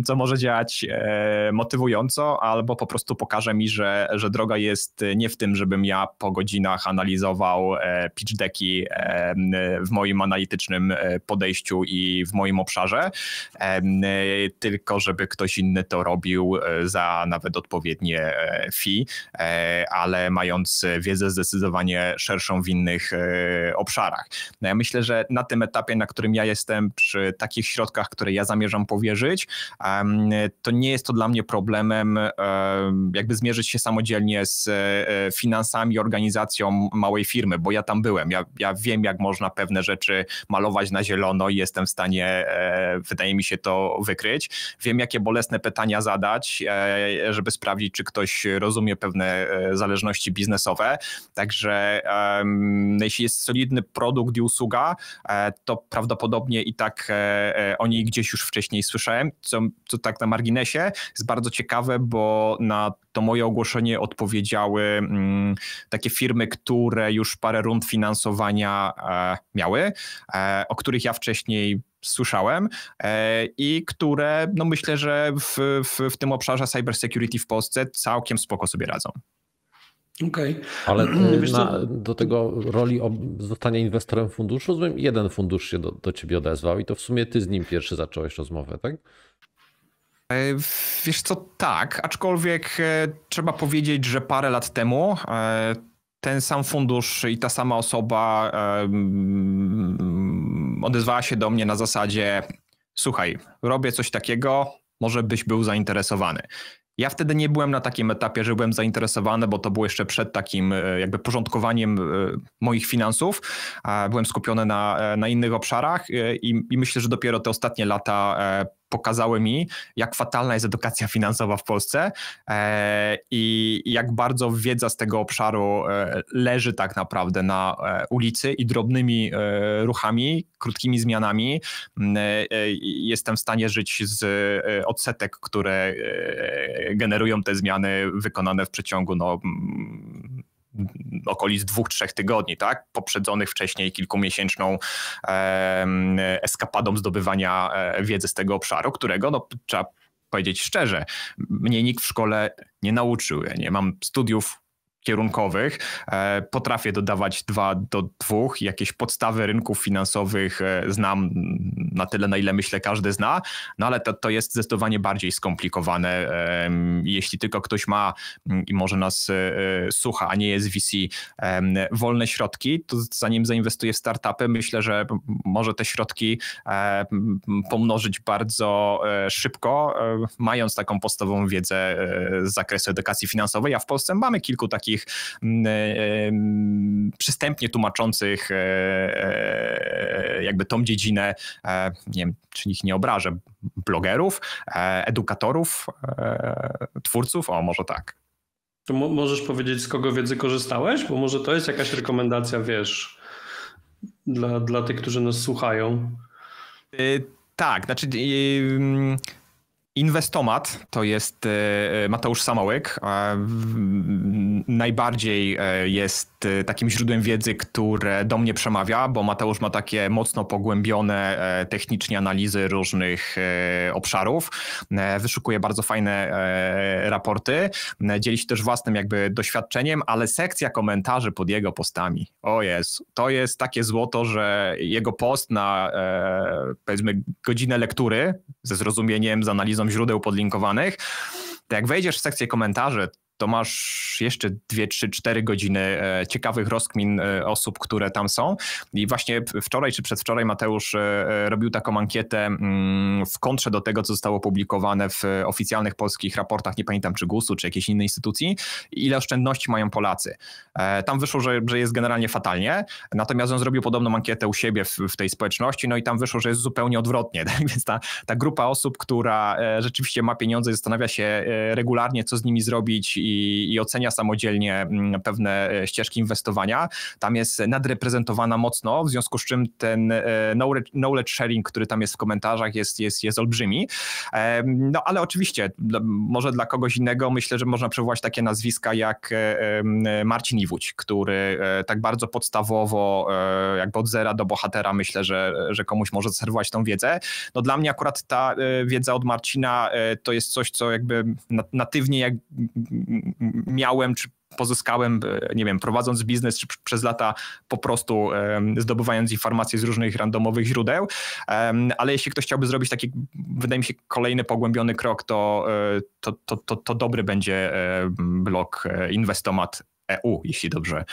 co może zadziałać e, motywująco, albo po prostu pokaże mi, że, że droga jest nie w tym, żebym ja po godzinach analizował e, pitch decki e, w moim analitycznym e, podejściu i w moim obszarze, e, tylko żeby ktoś inny to robił e, za nawet odpowiednie fee, ale mając wiedzę zdecydowanie szerszą w innych obszarach. No ja myślę, że na tym etapie, na którym ja jestem, przy takich środkach, które ja zamierzam powierzyć, Y, to nie jest to dla mnie problemem, e, jakby zmierzyć się samodzielnie z e, finansami, organizacją małej firmy, bo ja tam byłem. Ja, ja wiem, jak można pewne rzeczy malować na zielono i jestem w stanie, e, wydaje mi się, to wykryć. Wiem, jakie bolesne pytania zadać, żeby sprawdzić, czy ktoś rozumie pewne zależności biznesowe. Także jeśli jest solidny produkt i usługa, to prawdopodobnie i tak o niej gdzieś już wcześniej słyszałem, co, co tak tak na marginesie, jest bardzo ciekawe, bo na to moje ogłoszenie odpowiedziały mm, takie firmy, które już parę rund finansowania e, miały, e, o których ja wcześniej słyszałem e, i które no myślę, że w, w, w tym obszarze cybersecurity w Polsce całkiem spoko sobie radzą. Okej. Okay. Ale na, do tego roli zostania inwestorem funduszu, jeden fundusz się do, do ciebie odezwał i to w sumie ty z nim pierwszy zacząłeś rozmowę, tak? E, wiesz co, tak, aczkolwiek e, trzeba powiedzieć, że parę lat temu e, ten sam fundusz i ta sama osoba mm, odezwała się do mnie na zasadzie: Słuchaj, robię coś takiego, może byś był zainteresowany. Ja wtedy nie byłem na takim etapie, że byłem zainteresowany, bo to było jeszcze przed takim jakby porządkowaniem moich finansów. Byłem skupiony na, na innych obszarach i, i myślę, że dopiero te ostatnie lata pokazały mi, jak fatalna jest edukacja finansowa w Polsce e, i jak bardzo wiedza z tego obszaru e, leży tak naprawdę na e, ulicy i drobnymi ruchami, krótkimi zmianami mm, jestem w stanie żyć z odsetek, które generują te zmiany wykonane w przeciągu no, mm, okolic dwóch, trzech tygodni, tak? poprzedzonych wcześniej kilkumiesięczną eskapadą zdobywania e, wiedzy z tego obszaru, którego no, trzeba powiedzieć szczerze, mnie nikt w szkole nie nauczył. Ja nie mam studiów kierunkowych. E, potrafię dodawać dwa do dwóch, jakieś podstawy rynków finansowych e, znam na tyle, na ile myślę każdy zna, no ale to, to jest zdecydowanie bardziej skomplikowane. Jeśli tylko ktoś ma mm, i może nas e, słucha, a nie jest VC, wolne środki, to zanim zainwestuje w startupy, myślę, że może te środki pomnożyć bardzo szybko, mając taką podstawową wiedzę z zakresu edukacji finansowej, ja w Polsce mamy kilku takich takich mm, e, przystępnie tłumaczących e, e, jakby tą dziedzinę, nie wiem, czy ich nie obrażę, blogerów, edukatorów, twórców, o może tak. To możesz powiedzieć, z kogo wiedzy korzystałeś? Bo może to jest jakaś rekomendacja, wiesz, dla, dla tych, którzy nas słuchają. Y tak, znaczy. Y mm, Inwestomat to jest e, e, Mateusz Samołek. Najbardziej e, jest takim źródłem wiedzy, które do mnie przemawia, bo Mateusz ma takie mocno pogłębione technicznie analizy różnych obszarów. Wyszukuje bardzo fajne raporty. Dzieli się też własnym jakby doświadczeniem, ale sekcja komentarzy pod jego postami. O jest, to jest takie złoto, że jego post na powiedzmy godzinę lektury ze zrozumieniem, z analizą źródeł podlinkowanych, to jak wejdziesz w sekcję komentarzy, to masz jeszcze 2, 3, 4 godziny e, ciekawych rozkmin e, osób, które tam są. I właśnie wczoraj czy przedwczoraj Mateusz e, robił taką ankietę mm, w kontrze do tego, co zostało opublikowane w oficjalnych polskich raportach, nie pamiętam czy GUS-u, czy jakiejś innej instytucji, ile oszczędności mają Polacy. Tam wyszło, że, że jest generalnie fatalnie, natomiast on zrobił podobną ankietę u siebie w, w tej społeczności, no i tam wyszło, że jest zupełnie odwrotnie. Tak? Więc ta, ta grupa osób, która rzeczywiście ma pieniądze i zastanawia się regularnie, co z nimi zrobić i, i ocenia samodzielnie mm, pewne e, ścieżki inwestowania, tam jest nadreprezentowana mocno, w związku z czym ten e, knowledge sharing, który tam jest w komentarzach, jest, jest, jest olbrzymi. No ale oczywiście, może dla kogoś innego myślę, że można przywołać takie nazwiska jak e, Marcin Iwódź, który tak bardzo podstawowo, jakby od zera do bohatera, myślę, że, że komuś może serwować tą wiedzę. No dla mnie akurat ta wiedza od Marcina to jest coś, co jakby natywnie jak miałem czy pozyskałem, e, nie wiem, prowadząc biznes czy przez lata po prostu zdobywając informacje z różnych randomowych źródeł, ale jeśli ktoś chciałby zrobić taki, wydaje mi się, kolejny pogłębiony krok, to, e, to, to, to, to dobry będzie e, blog Inwestomat EU, jeśli dobrze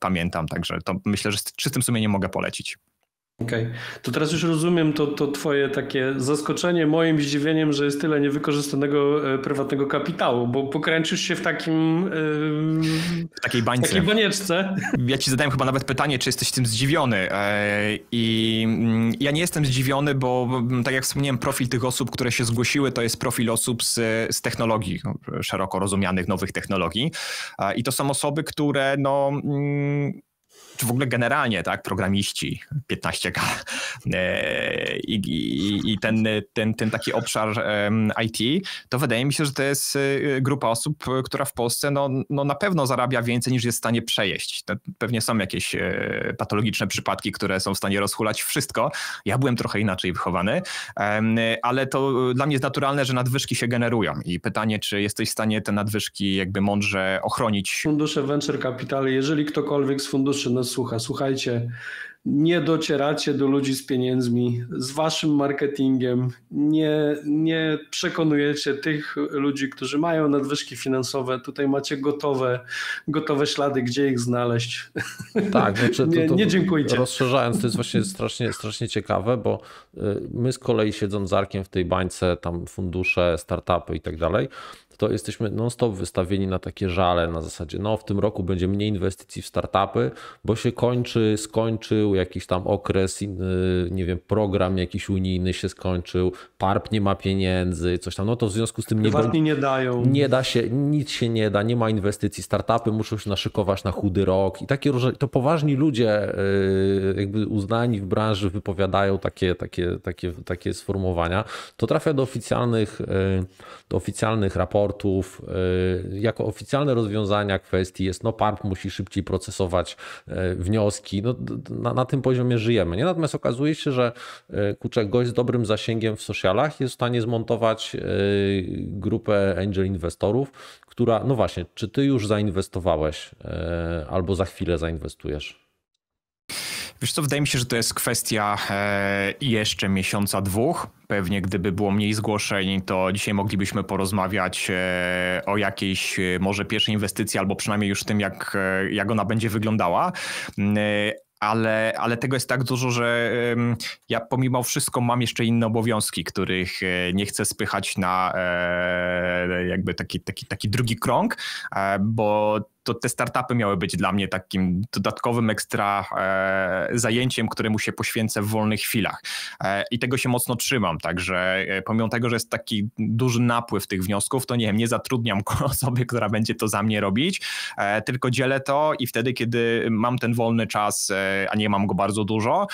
pamiętam, także to myślę, że z czystym sumieniem mogę polecić. Okej. Okay. To teraz już rozumiem to, to twoje takie zaskoczenie moim zdziwieniem, że jest tyle niewykorzystanego e, prywatnego kapitału, bo pokręcisz się w takim... Yy, w takiej bańce. W takiej banieczce. Ja ci zadałem chyba nawet pytanie, czy jesteś tym zdziwiony e, i mm, ja nie jestem zdziwiony, bo mm, tak jak wspomniałem, profil tych osób, które się zgłosiły, to jest profil osób z, z technologii, no, szeroko rozumianych nowych technologii i to są osoby, które no... Yy, w ogóle generalnie, tak, programiści 15K e, i, i, i ten, ten, ten taki obszar IT, to wydaje mi się, że to jest e, grupa osób, która w Polsce no, no na pewno zarabia więcej niż jest w stanie przejeść. Pewnie są jakieś e, patologiczne przypadki, które są w stanie rozhulać wszystko. Ja byłem trochę inaczej wychowany, ale to dla mnie jest naturalne, że nadwyżki się generują i pytanie, czy jesteś w stanie te nadwyżki jakby mądrze ochronić. Fundusze Venture Capital, jeżeli ktokolwiek z funduszy nas słucha. Słuchajcie, nie docieracie do ludzi z pieniędzmi, z waszym marketingiem, nie, nie przekonujecie tych ludzi, którzy mają nadwyżki finansowe. Tutaj macie gotowe, gotowe ślady, gdzie ich znaleźć. Tak, znaczy, nie, nie dziękujcie. Rozszerzając, to jest właśnie strasznie, strasznie ciekawe, bo y, my z kolei siedząc z arkiem w tej bańce, tam fundusze, startupy i tak dalej, to jesteśmy non-stop wystawieni na takie żale na zasadzie, no w tym roku będzie mniej inwestycji w startupy, bo się kończy, skończył, jakiś tam okres, y, nie wiem, program jakiś unijny się skończył, PARP nie ma pieniędzy, coś tam, no to w związku z tym nie, Prywatni nie dają. Nie da się, nic się nie da, nie ma inwestycji, startupy muszą się naszykować na chudy rok i takie różne, to poważni ludzie y, jakby uznani w branży wypowiadają takie, takie, takie, takie sformułowania, to trafia do oficjalnych, y, do oficjalnych raportów, jako oficjalne rozwiązania kwestii jest, no PARP musi szybciej procesować wnioski, no, na, na na tym poziomie żyjemy. Nie? Natomiast okazuje się, że e, kurczę, gość z dobrym zasięgiem w socialach jest w stanie zmontować e, grupę angel inwestorów, która, no właśnie, czy ty już zainwestowałeś e, albo za chwilę zainwestujesz? Wiesz co, wydaje mi się, że to jest kwestia jeszcze miesiąca, dwóch. Pewnie gdyby było mniej zgłoszeń, to dzisiaj moglibyśmy porozmawiać o jakiejś może pierwszej inwestycji, albo przynajmniej już tym, jak, jak ona będzie wyglądała ale, ale tego jest tak dużo, że ja pomimo wszystko mam jeszcze inne obowiązki, których e, nie chcę spychać na e, jakby taki, taki, taki drugi krąg, e, bo to te startupy miały być dla mnie takim dodatkowym ekstra e, zajęciem, któremu się poświęcę w wolnych chwilach. E, I tego się mocno trzymam, także e, pomimo tego, że jest taki duży napływ tych wniosków, to nie wiem, nie zatrudniam osoby, która będzie to za mnie robić, tylko dzielę to i wtedy, kiedy mam ten wolny czas, a nie mam go bardzo dużo,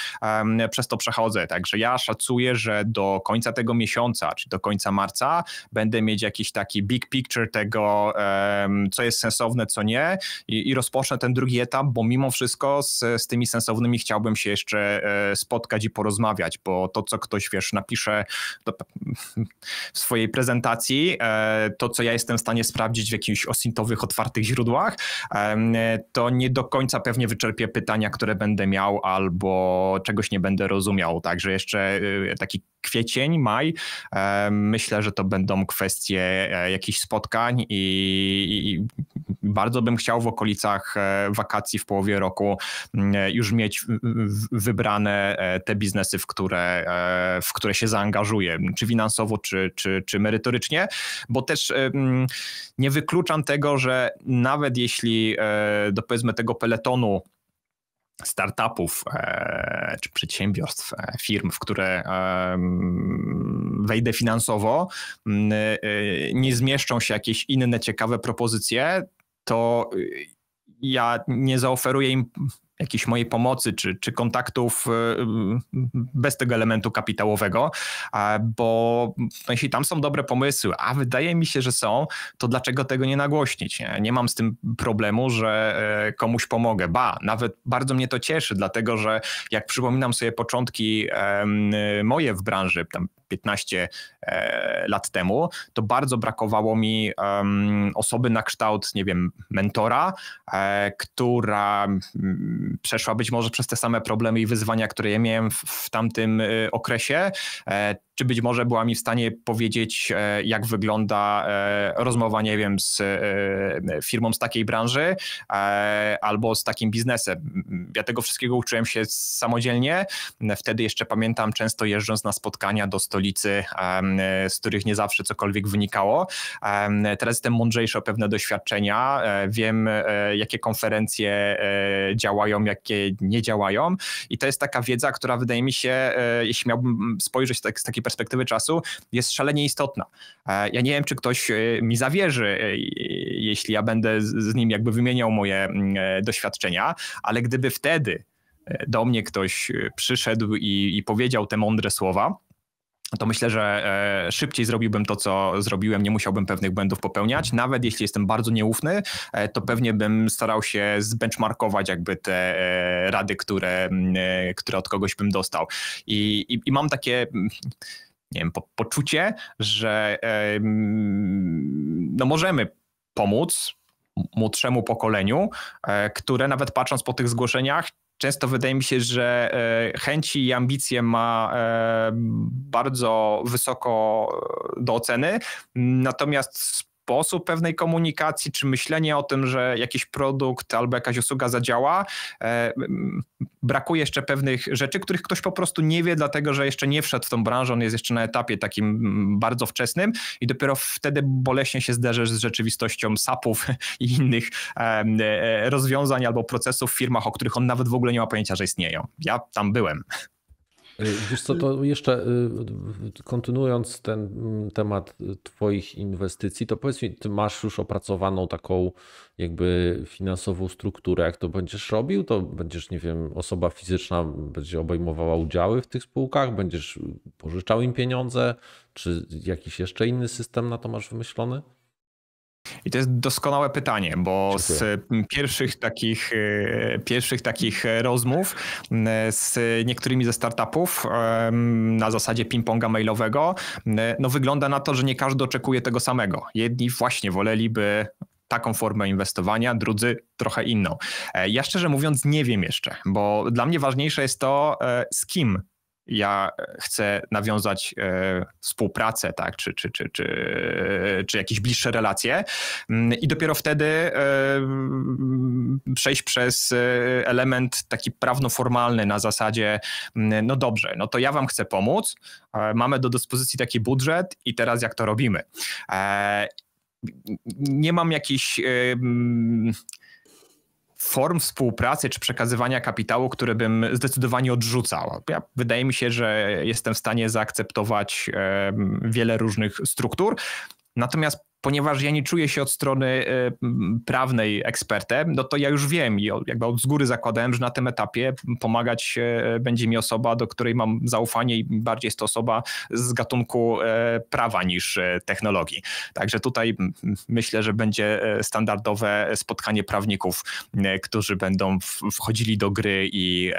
przez to przechodzę. Także ja szacuję, że do końca tego miesiąca, czy do końca marca, będę mieć jakiś taki big picture tego, co jest sensowne, co nie, i, i rozpocznę ten drugi etap, bo mimo wszystko z, z tymi sensownymi chciałbym się jeszcze e, spotkać i porozmawiać, bo to, co ktoś, wiesz, napisze w swojej prezentacji, e, to, co ja jestem w stanie sprawdzić w jakichś osintowych, otwartych źródłach, to nie do końca pewnie wyczerpię pytania, które będę miał, albo czegoś nie będę rozumiał. Także jeszcze e, taki kwiecień, maj. Myślę, że to będą kwestie e, jakichś spotkań i, i, bardzo bym chciał w okolicach e, wakacji w połowie roku mm, e, już mieć wybrane te biznesy, w które, w które się zaangażuję, czy finansowo, czy, czy, czy merytorycznie, bo też mm, nie wykluczam tego, że nawet jeśli do powiedzmy tego peletonu startupów e, czy przedsiębiorstw, e, firm, w które e, wejdę finansowo, nie zmieszczą się jakieś inne ciekawe propozycje, to ja nie zaoferuję im jakiejś mojej pomocy czy, czy kontaktów e, bez tego elementu kapitałowego, bo no, jeśli tam są dobre pomysły, a wydaje mi się, że są, to dlaczego tego nie nagłośnić? Nie, nie mam z tym problemu, że e, komuś pomogę. Ba, nawet bardzo mnie to cieszy, dlatego że jak przypominam sobie początki moje w branży, tam 15 e, lat temu, to bardzo brakowało mi osoby na kształt, nie wiem, mentora, e, która przeszła być może przez te same problemy i wyzwania, które ja miałem w, w tamtym y, okresie e, czy być może była mi w stanie powiedzieć, e, jak wygląda e, rozmowa, nie wiem, z e, firmą z takiej branży albo z takim biznesem. Ja tego wszystkiego uczyłem się samodzielnie. Wtedy jeszcze pamiętam, często jeżdżąc na spotkania do stolicy, z których nie zawsze cokolwiek wynikało. Teraz jestem mądrzejszy o pewne doświadczenia, wiem, jakie konferencje działają, jakie nie działają. I to jest taka wiedza, która wydaje mi się, jeśli miałbym spojrzeć tak, z takiej perspektywy, perspektywy czasu jest szalenie istotna. E, ja nie wiem, czy ktoś e, mi zawierzy, e, jeśli ja będę z nim jakby wymieniał moje mm, doświadczenia, ale gdyby wtedy do mnie ktoś przyszedł i, i powiedział te mądre słowa, to myślę, że e, szybciej zrobiłbym to, co zrobiłem, nie musiałbym pewnych błędów popełniać. Nawet jeśli jestem bardzo nieufny, e, to pewnie bym starał się zbenchmarkować jakby te e, rady, które, które od kogoś bym dostał. i, i, i mam takie nie wiem, po, poczucie, że no możemy pomóc młodszemu pokoleniu, które nawet patrząc po tych zgłoszeniach często wydaje mi się, że e, chęci i ambicje ma e, bardzo wysoko e, do oceny, natomiast sposób pewnej komunikacji, czy myślenie o tym, że jakiś produkt albo jakaś usługa zadziała. E, brakuje jeszcze pewnych rzeczy, których ktoś po prostu nie wie, dlatego że jeszcze nie wszedł w tą branżę, on jest jeszcze na etapie takim bardzo wczesnym i dopiero wtedy boleśnie się zderzysz z rzeczywistością SAP-ów i innych e, e, rozwiązań albo procesów w firmach, o których on nawet w ogóle nie ma pojęcia, że istnieją. Ja tam byłem. Y, wiesz co, to jeszcze y, kontynuując ten mm, temat twoich inwestycji, to powiedz mi, ty masz już opracowaną taką jakby finansową strukturę, jak to będziesz robił, to będziesz, nie wiem, osoba fizyczna będzie obejmowała udziały w tych spółkach, będziesz pożyczał im pieniądze, czy jakiś jeszcze inny system na to masz wymyślony? I to jest doskonałe pytanie, bo z pierwszych takich, e, pierwszych takich e, rozmów e, z niektórymi ze startupów na zasadzie ping-ponga mailowego, no wygląda na to, że nie każdy oczekuje tego samego. Jedni właśnie woleliby taką formę inwestowania, drudzy trochę inną. Ja szczerze mówiąc nie wiem jeszcze, bo dla mnie ważniejsze jest to, z kim ja chcę nawiązać e, współpracę, tak, czy, czy, czy, czy, czy jakieś bliższe relacje mm, i dopiero wtedy e, mm, przejść przez e, element taki prawnoformalny na zasadzie, mm, no dobrze, no to ja wam chcę pomóc, mamy do dyspozycji taki budżet i teraz jak to robimy. Nie mam jakichś form współpracy czy przekazywania kapitału, które bym zdecydowanie odrzucał. Ja, wydaje mi się, że jestem w stanie zaakceptować wiele różnych struktur. Natomiast ponieważ ja nie czuję się od strony e, prawnej ekspertem, no to ja już wiem i jakby od z góry zakładałem, że na tym etapie pomagać e, będzie mi osoba, do której mam zaufanie i bardziej jest to osoba z gatunku e, prawa niż technologii. Także tutaj myślę, że będzie standardowe spotkanie prawników, którzy będą wchodzili do gry i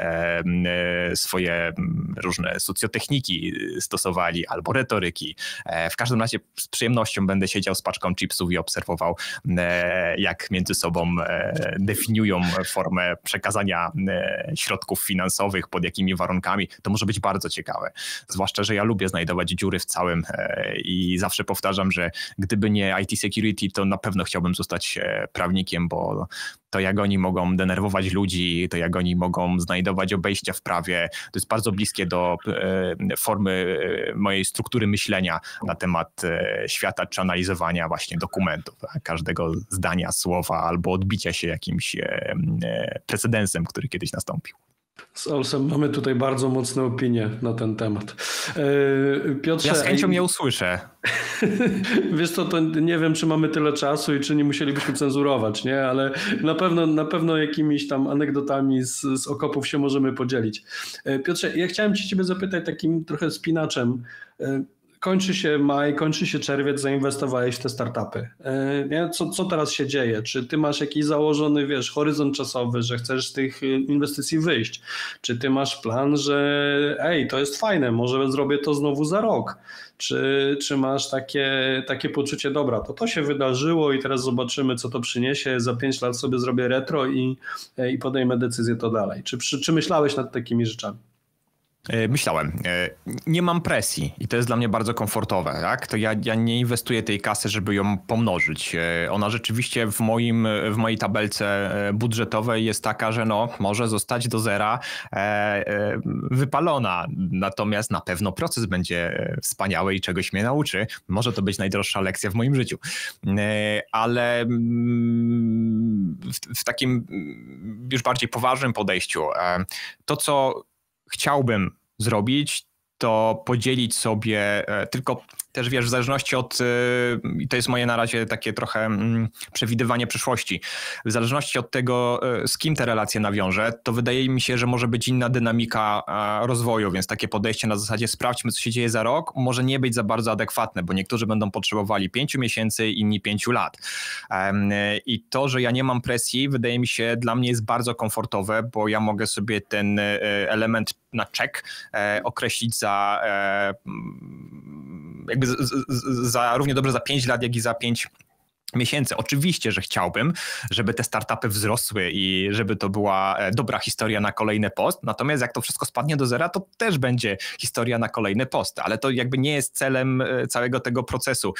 swoje różne socjotechniki stosowali albo retoryki. W każdym razie z przyjemnością będę siedział z paczką chipsów i obserwował, e, jak między sobą e, definiują formę przekazania e, środków finansowych, pod jakimi warunkami, to może być bardzo ciekawe. Zwłaszcza, że ja lubię znajdować dziury w całym i zawsze powtarzam, że gdyby nie IT security, to na pewno chciałbym zostać prawnikiem, bo to jak oni mogą denerwować ludzi, to jak oni mogą znajdować obejścia w prawie. To jest bardzo bliskie do e, formy e, mojej struktury myślenia na temat e, świata czy analizowania właśnie dokumentów, tak? każdego zdania, słowa albo odbicia się jakimś precedensem, który kiedyś nastąpił. Z Olsem mamy tutaj bardzo mocne opinie na ten temat. E, Piotrze, ja z chęcią nie usłyszę. Wiesz co, to nie wiem, czy mamy tyle czasu i czy nie musielibyśmy cenzurować, nie? Ale na pewno, na pewno jakimiś tam anegdotami z, z okopów się możemy podzielić. E, Piotrze, ja chciałem ci ciebie zapytać takim trochę spinaczem e, kończy się maj, kończy się czerwiec, zainwestowałeś w te startupy. E, nie? Co, co teraz się dzieje? Czy ty masz jakiś założony, wiesz, horyzont czasowy, że chcesz z tych e, inwestycji wyjść? Czy ty masz plan, że ej, to jest fajne, może zrobię to znowu za rok? Czy, czy masz takie, takie poczucie, dobra, to to się wydarzyło i teraz zobaczymy, co to przyniesie, za pięć lat sobie zrobię retro i, e, i podejmę decyzję to dalej. Czy, czy, czy myślałeś nad takimi rzeczami? E, myślałem, e, nie mam presji i to jest dla mnie bardzo komfortowe, tak? To ja, ja nie inwestuję tej kasy, żeby ją pomnożyć. E, ona rzeczywiście w, moim, w mojej tabelce budżetowej jest taka, że no, może zostać do zera wypalona, natomiast na pewno proces będzie wspaniały i czegoś mnie nauczy. Może to być najdroższa lekcja w moim życiu, ale mm, w, w takim mm, już bardziej poważnym podejściu, to co chciałbym zrobić, to podzielić sobie e, tylko też wiesz, w zależności od, y, to jest moje na razie takie trochę mm, przewidywanie przyszłości, w zależności od tego, y, z kim te relacje nawiążę, to wydaje mi się, że może być inna dynamika rozwoju, więc takie podejście na zasadzie sprawdźmy, co się dzieje za rok, może nie być za bardzo adekwatne, bo niektórzy będą potrzebowali pięciu miesięcy, inni pięciu lat. I to, że ja nie mam presji, wydaje mi się, dla mnie jest bardzo komfortowe, bo ja mogę sobie ten y, element na czek e, określić za e, jakby z, z, za równie dobrze za 5 lat, jak i za 5 miesięcy. Oczywiście, że chciałbym, żeby te startupy wzrosły i żeby to była e, dobra historia na kolejny post, natomiast jak to wszystko spadnie do zera, to też będzie historia na kolejny post, ale to jakby nie jest celem e, całego tego procesu.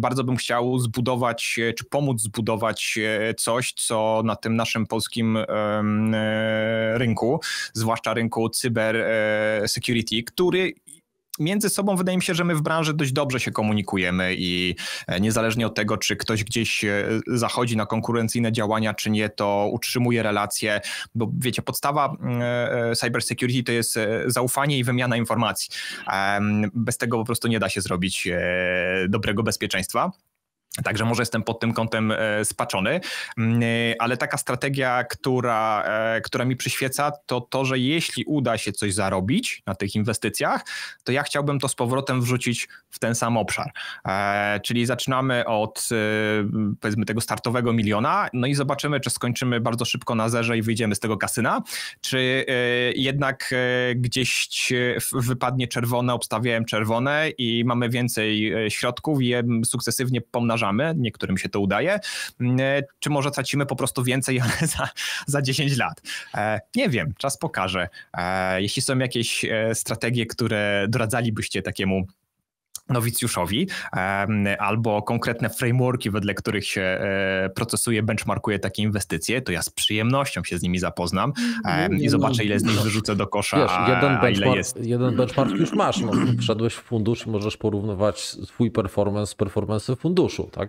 Bardzo bym chciał zbudować, e, czy pomóc zbudować coś, co na tym naszym polskim rynku, zwłaszcza rynku cyber security, który między sobą wydaje mi się, że my w branży dość dobrze się komunikujemy i e, niezależnie od tego, czy ktoś gdzieś e, zachodzi na konkurencyjne działania, czy nie, to utrzymuje relacje, bo wiecie, podstawa mm, e, cybersecurity to jest zaufanie i wymiana informacji. Bez tego po prostu nie da się zrobić dobrego bezpieczeństwa. Także może jestem pod tym kątem e, spaczony, mm, e, ale taka strategia, która, e, która mi przyświeca, to to, że jeśli uda się coś zarobić na tych inwestycjach, to ja chciałbym to z powrotem wrzucić w ten sam obszar. Czyli zaczynamy od powiedzmy tego startowego miliona, no i zobaczymy, czy skończymy bardzo szybko na zerze i wyjdziemy z tego kasyna, czy jednak gdzieś wypadnie czerwone, obstawiałem czerwone i mamy więcej środków i je sukcesywnie pomnażamy wdrażamy, niektórym się to udaje, mm, e, czy może tracimy po prostu więcej, za, za 10 lat. E, nie wiem, czas pokaże. E, jeśli są jakieś strategie, które doradzalibyście takiemu nowicjuszowi, albo konkretne frameworki, wedle których się e, procesuje, benchmarkuje takie inwestycje, to ja z przyjemnością się z nimi zapoznam i zobaczę, ile z nich wyrzucę do kosza, Wiesz, jeden a ile jest. Jeden benchmark już masz, no, wszedłeś w fundusz, możesz porównywać swój performance z performance'em funduszu, tak?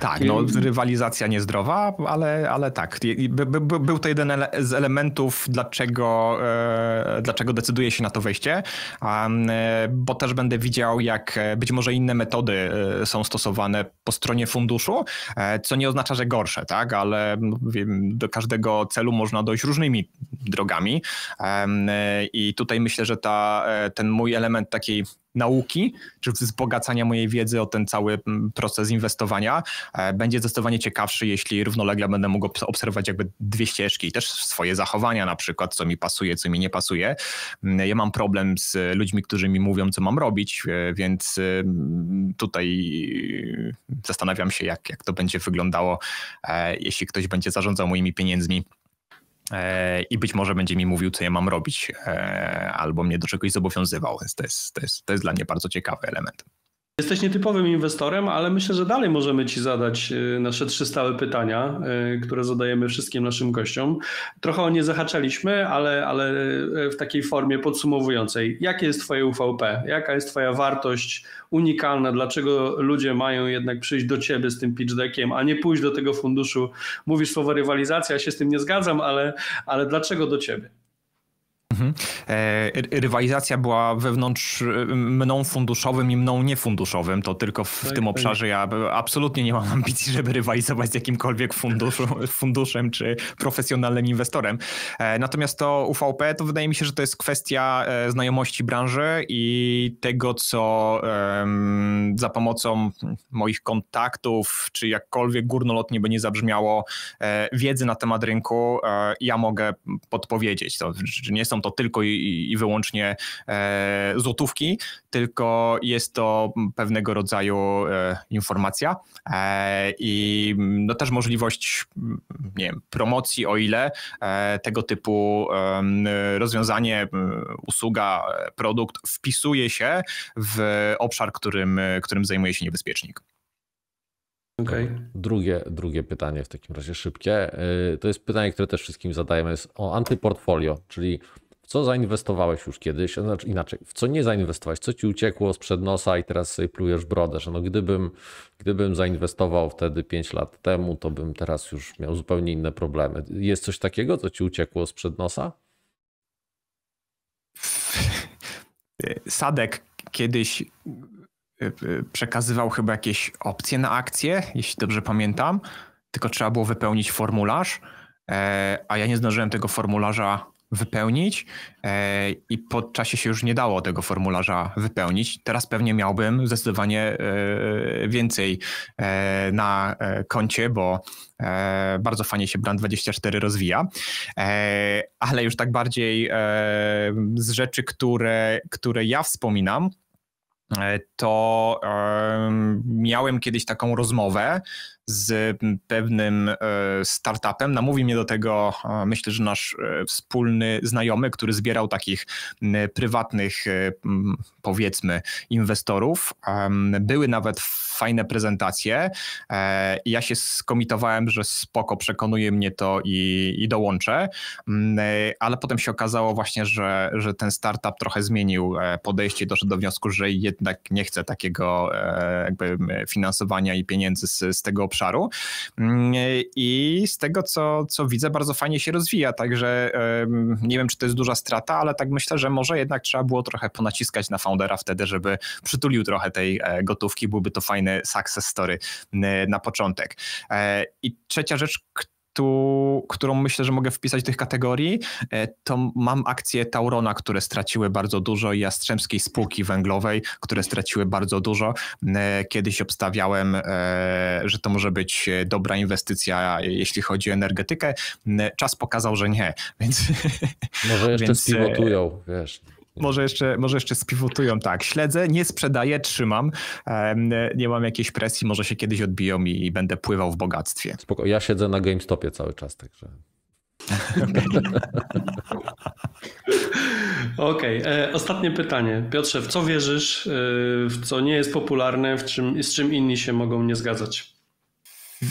Tak, no rywalizacja niezdrowa, ale, ale tak. By, by, by był to jeden z elementów, dlaczego, e, dlaczego decyduje się na to wejście, e, bo też będę widział, jak e, być może inne metody e, są stosowane po stronie funduszu, co nie oznacza, że gorsze, tak, ale wiem, do każdego celu można dojść różnymi drogami i tutaj myślę, że ta, ten mój element takiej nauki, czy wzbogacania mojej wiedzy o ten cały mm, proces inwestowania. E, będzie zdecydowanie ciekawszy, jeśli równolegle będę mógł obserwować jakby dwie ścieżki, też swoje zachowania na przykład, co mi pasuje, co mi nie pasuje. Mm, ja mam problem z ludźmi, którzy mi mówią, co mam robić, e, więc y, mm, tutaj y, zastanawiam się, jak, jak to będzie wyglądało, e, jeśli ktoś będzie zarządzał moimi pieniędzmi E, i być może będzie mi mówił, co ja mam robić, e, albo mnie do czegoś zobowiązywał, więc to jest, to jest, to jest dla mnie bardzo ciekawy element. Jesteś nietypowym inwestorem, ale myślę, że dalej możemy Ci zadać y, nasze trzy stałe pytania, y, które zadajemy wszystkim naszym gościom. Trochę o nie zahaczaliśmy, ale, ale y, w takiej formie podsumowującej. Jakie jest Twoje UVP? Jaka jest Twoja wartość unikalna? Dlaczego ludzie mają jednak przyjść do Ciebie z tym pitch deckiem, a nie pójść do tego funduszu? Mówisz słowo rywalizacja, ja się z tym nie zgadzam, ale, ale dlaczego do Ciebie? Mhm. E, rywalizacja była wewnątrz y, mną funduszowym i mną niefunduszowym. To tylko w, tak, tym obszarze ja absolutnie nie mam ambicji, żeby rywalizować z jakimkolwiek funduszu, funduszem czy profesjonalnym inwestorem. E, natomiast to UVP to wydaje mi się, że to jest kwestia e, znajomości branży i tego, co za pomocą moich kontaktów, czy jakkolwiek górnolotnie by nie zabrzmiało, wiedzy na temat rynku ja mogę podpowiedzieć. To, nie są są to tylko i, i wyłącznie e, złotówki, tylko jest to pewnego rodzaju e, informacja e, i no, też możliwość mm, nie wiem, promocji, o ile e, tego typu rozwiązanie, usługa, produkt wpisuje się w obszar, którym, którym zajmuje się niebezpiecznik. Okay. Drugie, drugie pytanie, w takim razie szybkie. E, to jest pytanie, które też wszystkim zadajemy, jest o antyportfolio, czyli w co zainwestowałeś już kiedyś, znaczy inaczej, w co nie zainwestowałeś, co ci uciekło sprzed nosa i teraz sobie plujesz brodę, że no gdybym, gdybym zainwestował wtedy 5 lat temu, to bym teraz już miał zupełnie inne problemy. Jest coś takiego, co ci uciekło sprzed nosa? Sadek kiedyś y, y, przekazywał chyba jakieś opcje na akcje, jeśli dobrze pamiętam, tylko trzeba było wypełnić formularz, e, a ja nie zdążyłem tego formularza wypełnić e, i po czasie się już nie dało tego formularza wypełnić. Teraz pewnie miałbym zdecydowanie e, więcej e, na koncie, bo bardzo fajnie się Brand24 rozwija, ale już tak bardziej z rzeczy, które, które ja wspominam, to miałem kiedyś taką rozmowę z pewnym e, startupem. Namówi mnie do tego, e, myślę, że nasz e, wspólny znajomy, który zbierał takich prywatnych, powiedzmy, inwestorów. Były nawet w fajne prezentacje. E, ja się skomitowałem, że spoko, przekonuje mnie to i, i dołączę, mm, e, ale potem się okazało właśnie, że, że ten startup trochę zmienił e, podejście, doszedł do wniosku, że jednak nie chce takiego jakby finansowania i pieniędzy z, z tego obszaru. Mm, I z tego, co, co widzę, bardzo fajnie się rozwija, także nie wiem, czy to jest duża strata, ale tak myślę, że może jednak trzeba było trochę ponaciskać na foundera wtedy, żeby przytulił trochę tej gotówki, byłby to fajny fajne success story na początek. E, I trzecia rzecz, tu, którą myślę, że mogę wpisać do tych kategorii, e, to mam akcje Taurona, które straciły bardzo dużo i Jastrzębskiej Spółki Węglowej, które straciły bardzo dużo. E, kiedyś obstawiałem, że to może być dobra inwestycja, jeśli chodzi o energetykę. Czas pokazał, że nie, więc... Może jeszcze więc... spiwotują, wiesz. Może jeszcze, może jeszcze spiwotują, tak. Śledzę, nie sprzedaję, trzymam. Nie mam jakiejś presji, może się kiedyś odbiją i będę pływał w bogactwie. Spoko. Ja siedzę na GameStopie cały czas, także. Okej, okay. E, ostatnie pytanie. Piotrze, w co wierzysz, e, w co nie jest popularne, w czym, z czym inni się mogą nie zgadzać?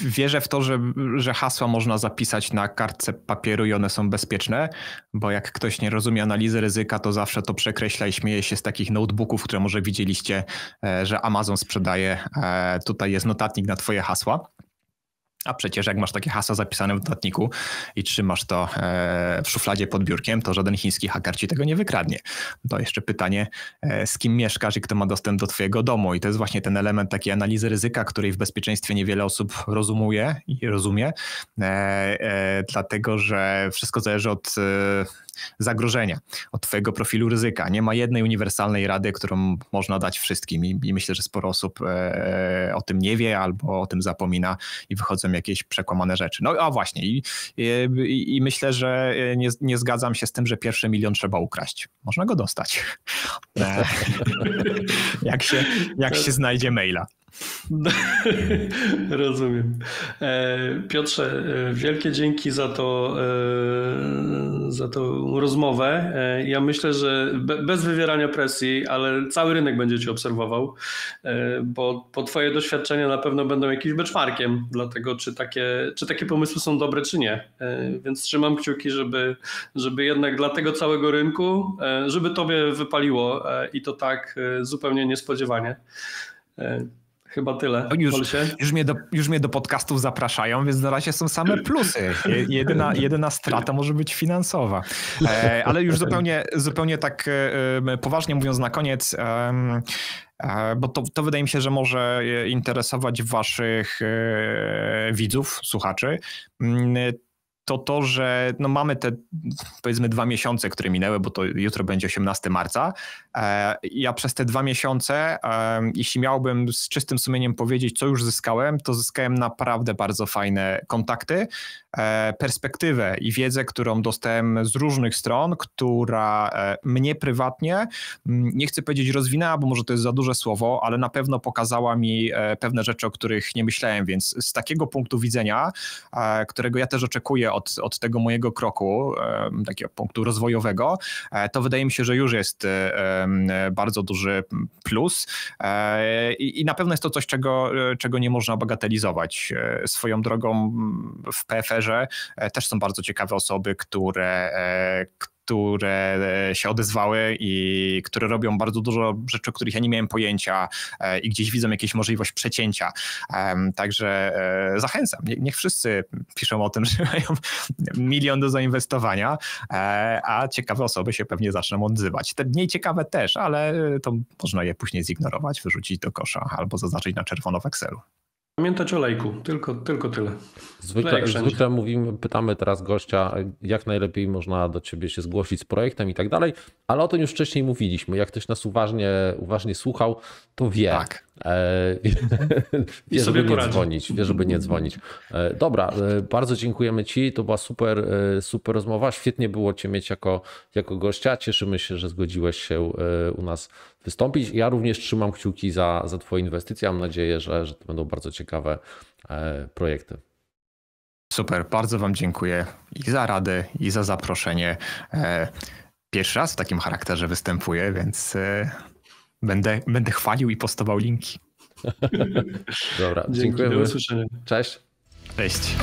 wierzę w to, że, że hasła można zapisać na kartce papieru i one są bezpieczne, bo jak ktoś nie rozumie analizy ryzyka, to zawsze to przekreśla i śmieje się z takich notebooków, które może widzieliście, e, że Amazon sprzedaje. E, tutaj jest notatnik na twoje hasła. A przecież jak masz takie hasło zapisane w dodatniku i trzymasz to e, w szufladzie pod biurkiem, to żaden chiński haker ci tego nie wykradnie. To jeszcze pytanie, e, z kim mieszkasz i kto ma dostęp do twojego domu. I to jest właśnie ten element takiej analizy ryzyka, której w bezpieczeństwie niewiele osób rozumuje i rozumie, e, dlatego że wszystko zależy od zagrożenia, od Twojego profilu ryzyka. Nie ma jednej uniwersalnej rady, którą można dać wszystkim i, i myślę, że sporo osób e, o tym nie wie albo o tym zapomina i wychodzą jakieś przekłamane rzeczy. No a właśnie i, i, i myślę, że nie, nie zgadzam się z tym, że pierwszy milion trzeba ukraść. Można go dostać. E, jak się, jak się znajdzie maila. Rozumiem. E, Piotrze, e, wielkie dzięki za to, za to rozmowę. E, ja myślę, że bez wywierania presji, ale cały rynek będzie Cię obserwował, e, bo po Twoje doświadczenia na pewno będą jakimś benchmarkiem dla tego, czy takie, czy takie pomysły są dobre, czy nie. E, więc trzymam kciuki, żeby, żeby jednak dla tego całego rynku, żeby Tobie wypaliło i to tak zupełnie niespodziewanie. Chyba tyle. Już, już, mnie do, już mnie do podcastów zapraszają, więc na razie są same plusy. Jedyna, jedyna strata może być finansowa. E, ale już zupełnie, zupełnie tak e, poważnie mówiąc na koniec, e, bo to, to wydaje mi się, że może interesować waszych widzów, słuchaczy mm, to to, że no mamy te powiedzmy dwa miesiące, które minęły, bo to jutro będzie 18 marca. E, ja przez te dwa miesiące, e, jeśli miałbym z czystym sumieniem powiedzieć, co już zyskałem, to zyskałem naprawdę bardzo fajne kontakty, e, perspektywę i wiedzę, którą dostałem z różnych stron, która mnie prywatnie, nie chcę powiedzieć rozwinęła, bo może to jest za duże słowo, ale na pewno pokazała mi pewne rzeczy, o których nie myślałem, więc z takiego punktu widzenia, którego ja też oczekuję od, od tego mojego kroku, takiego punktu rozwojowego, e, to wydaje mi się, że już jest e, bardzo duży plus e, i, na pewno jest to coś, czego, czego nie można bagatelizować. Swoją drogą w PFR-ze też są bardzo ciekawe osoby, które które e, się odezwały i które robią bardzo dużo rzeczy, o których ja nie miałem pojęcia e, i gdzieś widzą jakieś możliwość przecięcia. Także e, zachęcam. Niech wszyscy piszą o tym, że mają milion do zainwestowania, a ciekawe osoby się pewnie zaczną odzywać. Te mniej ciekawe też, ale to można je później zignorować, wyrzucić do kosza albo zaznaczyć na czerwono w Excelu. Pamiętać o lejku, tylko, tylko tyle. Zwykle, zwykle mówimy, pytamy teraz gościa, jak najlepiej można do ciebie się zgłosić z projektem i tak dalej, ale o tym już wcześniej mówiliśmy. Jak ktoś nas uważnie, uważnie słuchał, to wie, tak. E, wie, żeby nie dzwonić, wie, żeby nie dzwonić. Dobra, e, bardzo dziękujemy Ci. To była super, e, super rozmowa. Świetnie było Cię mieć jako, jako gościa. Cieszymy się, że zgodziłeś się u nas wystąpić. Ja również trzymam kciuki za, za Twoje inwestycje. Mam nadzieję, że, że to będą bardzo ciekawe projekty. Super, bardzo Wam dziękuję i za radę, i za zaproszenie. Pierwszy raz w takim charakterze występuję, więc Będę, będę chwalił i postawał linki. Dobra, dziękuję, do usłyszenia. Cześć. Cześć.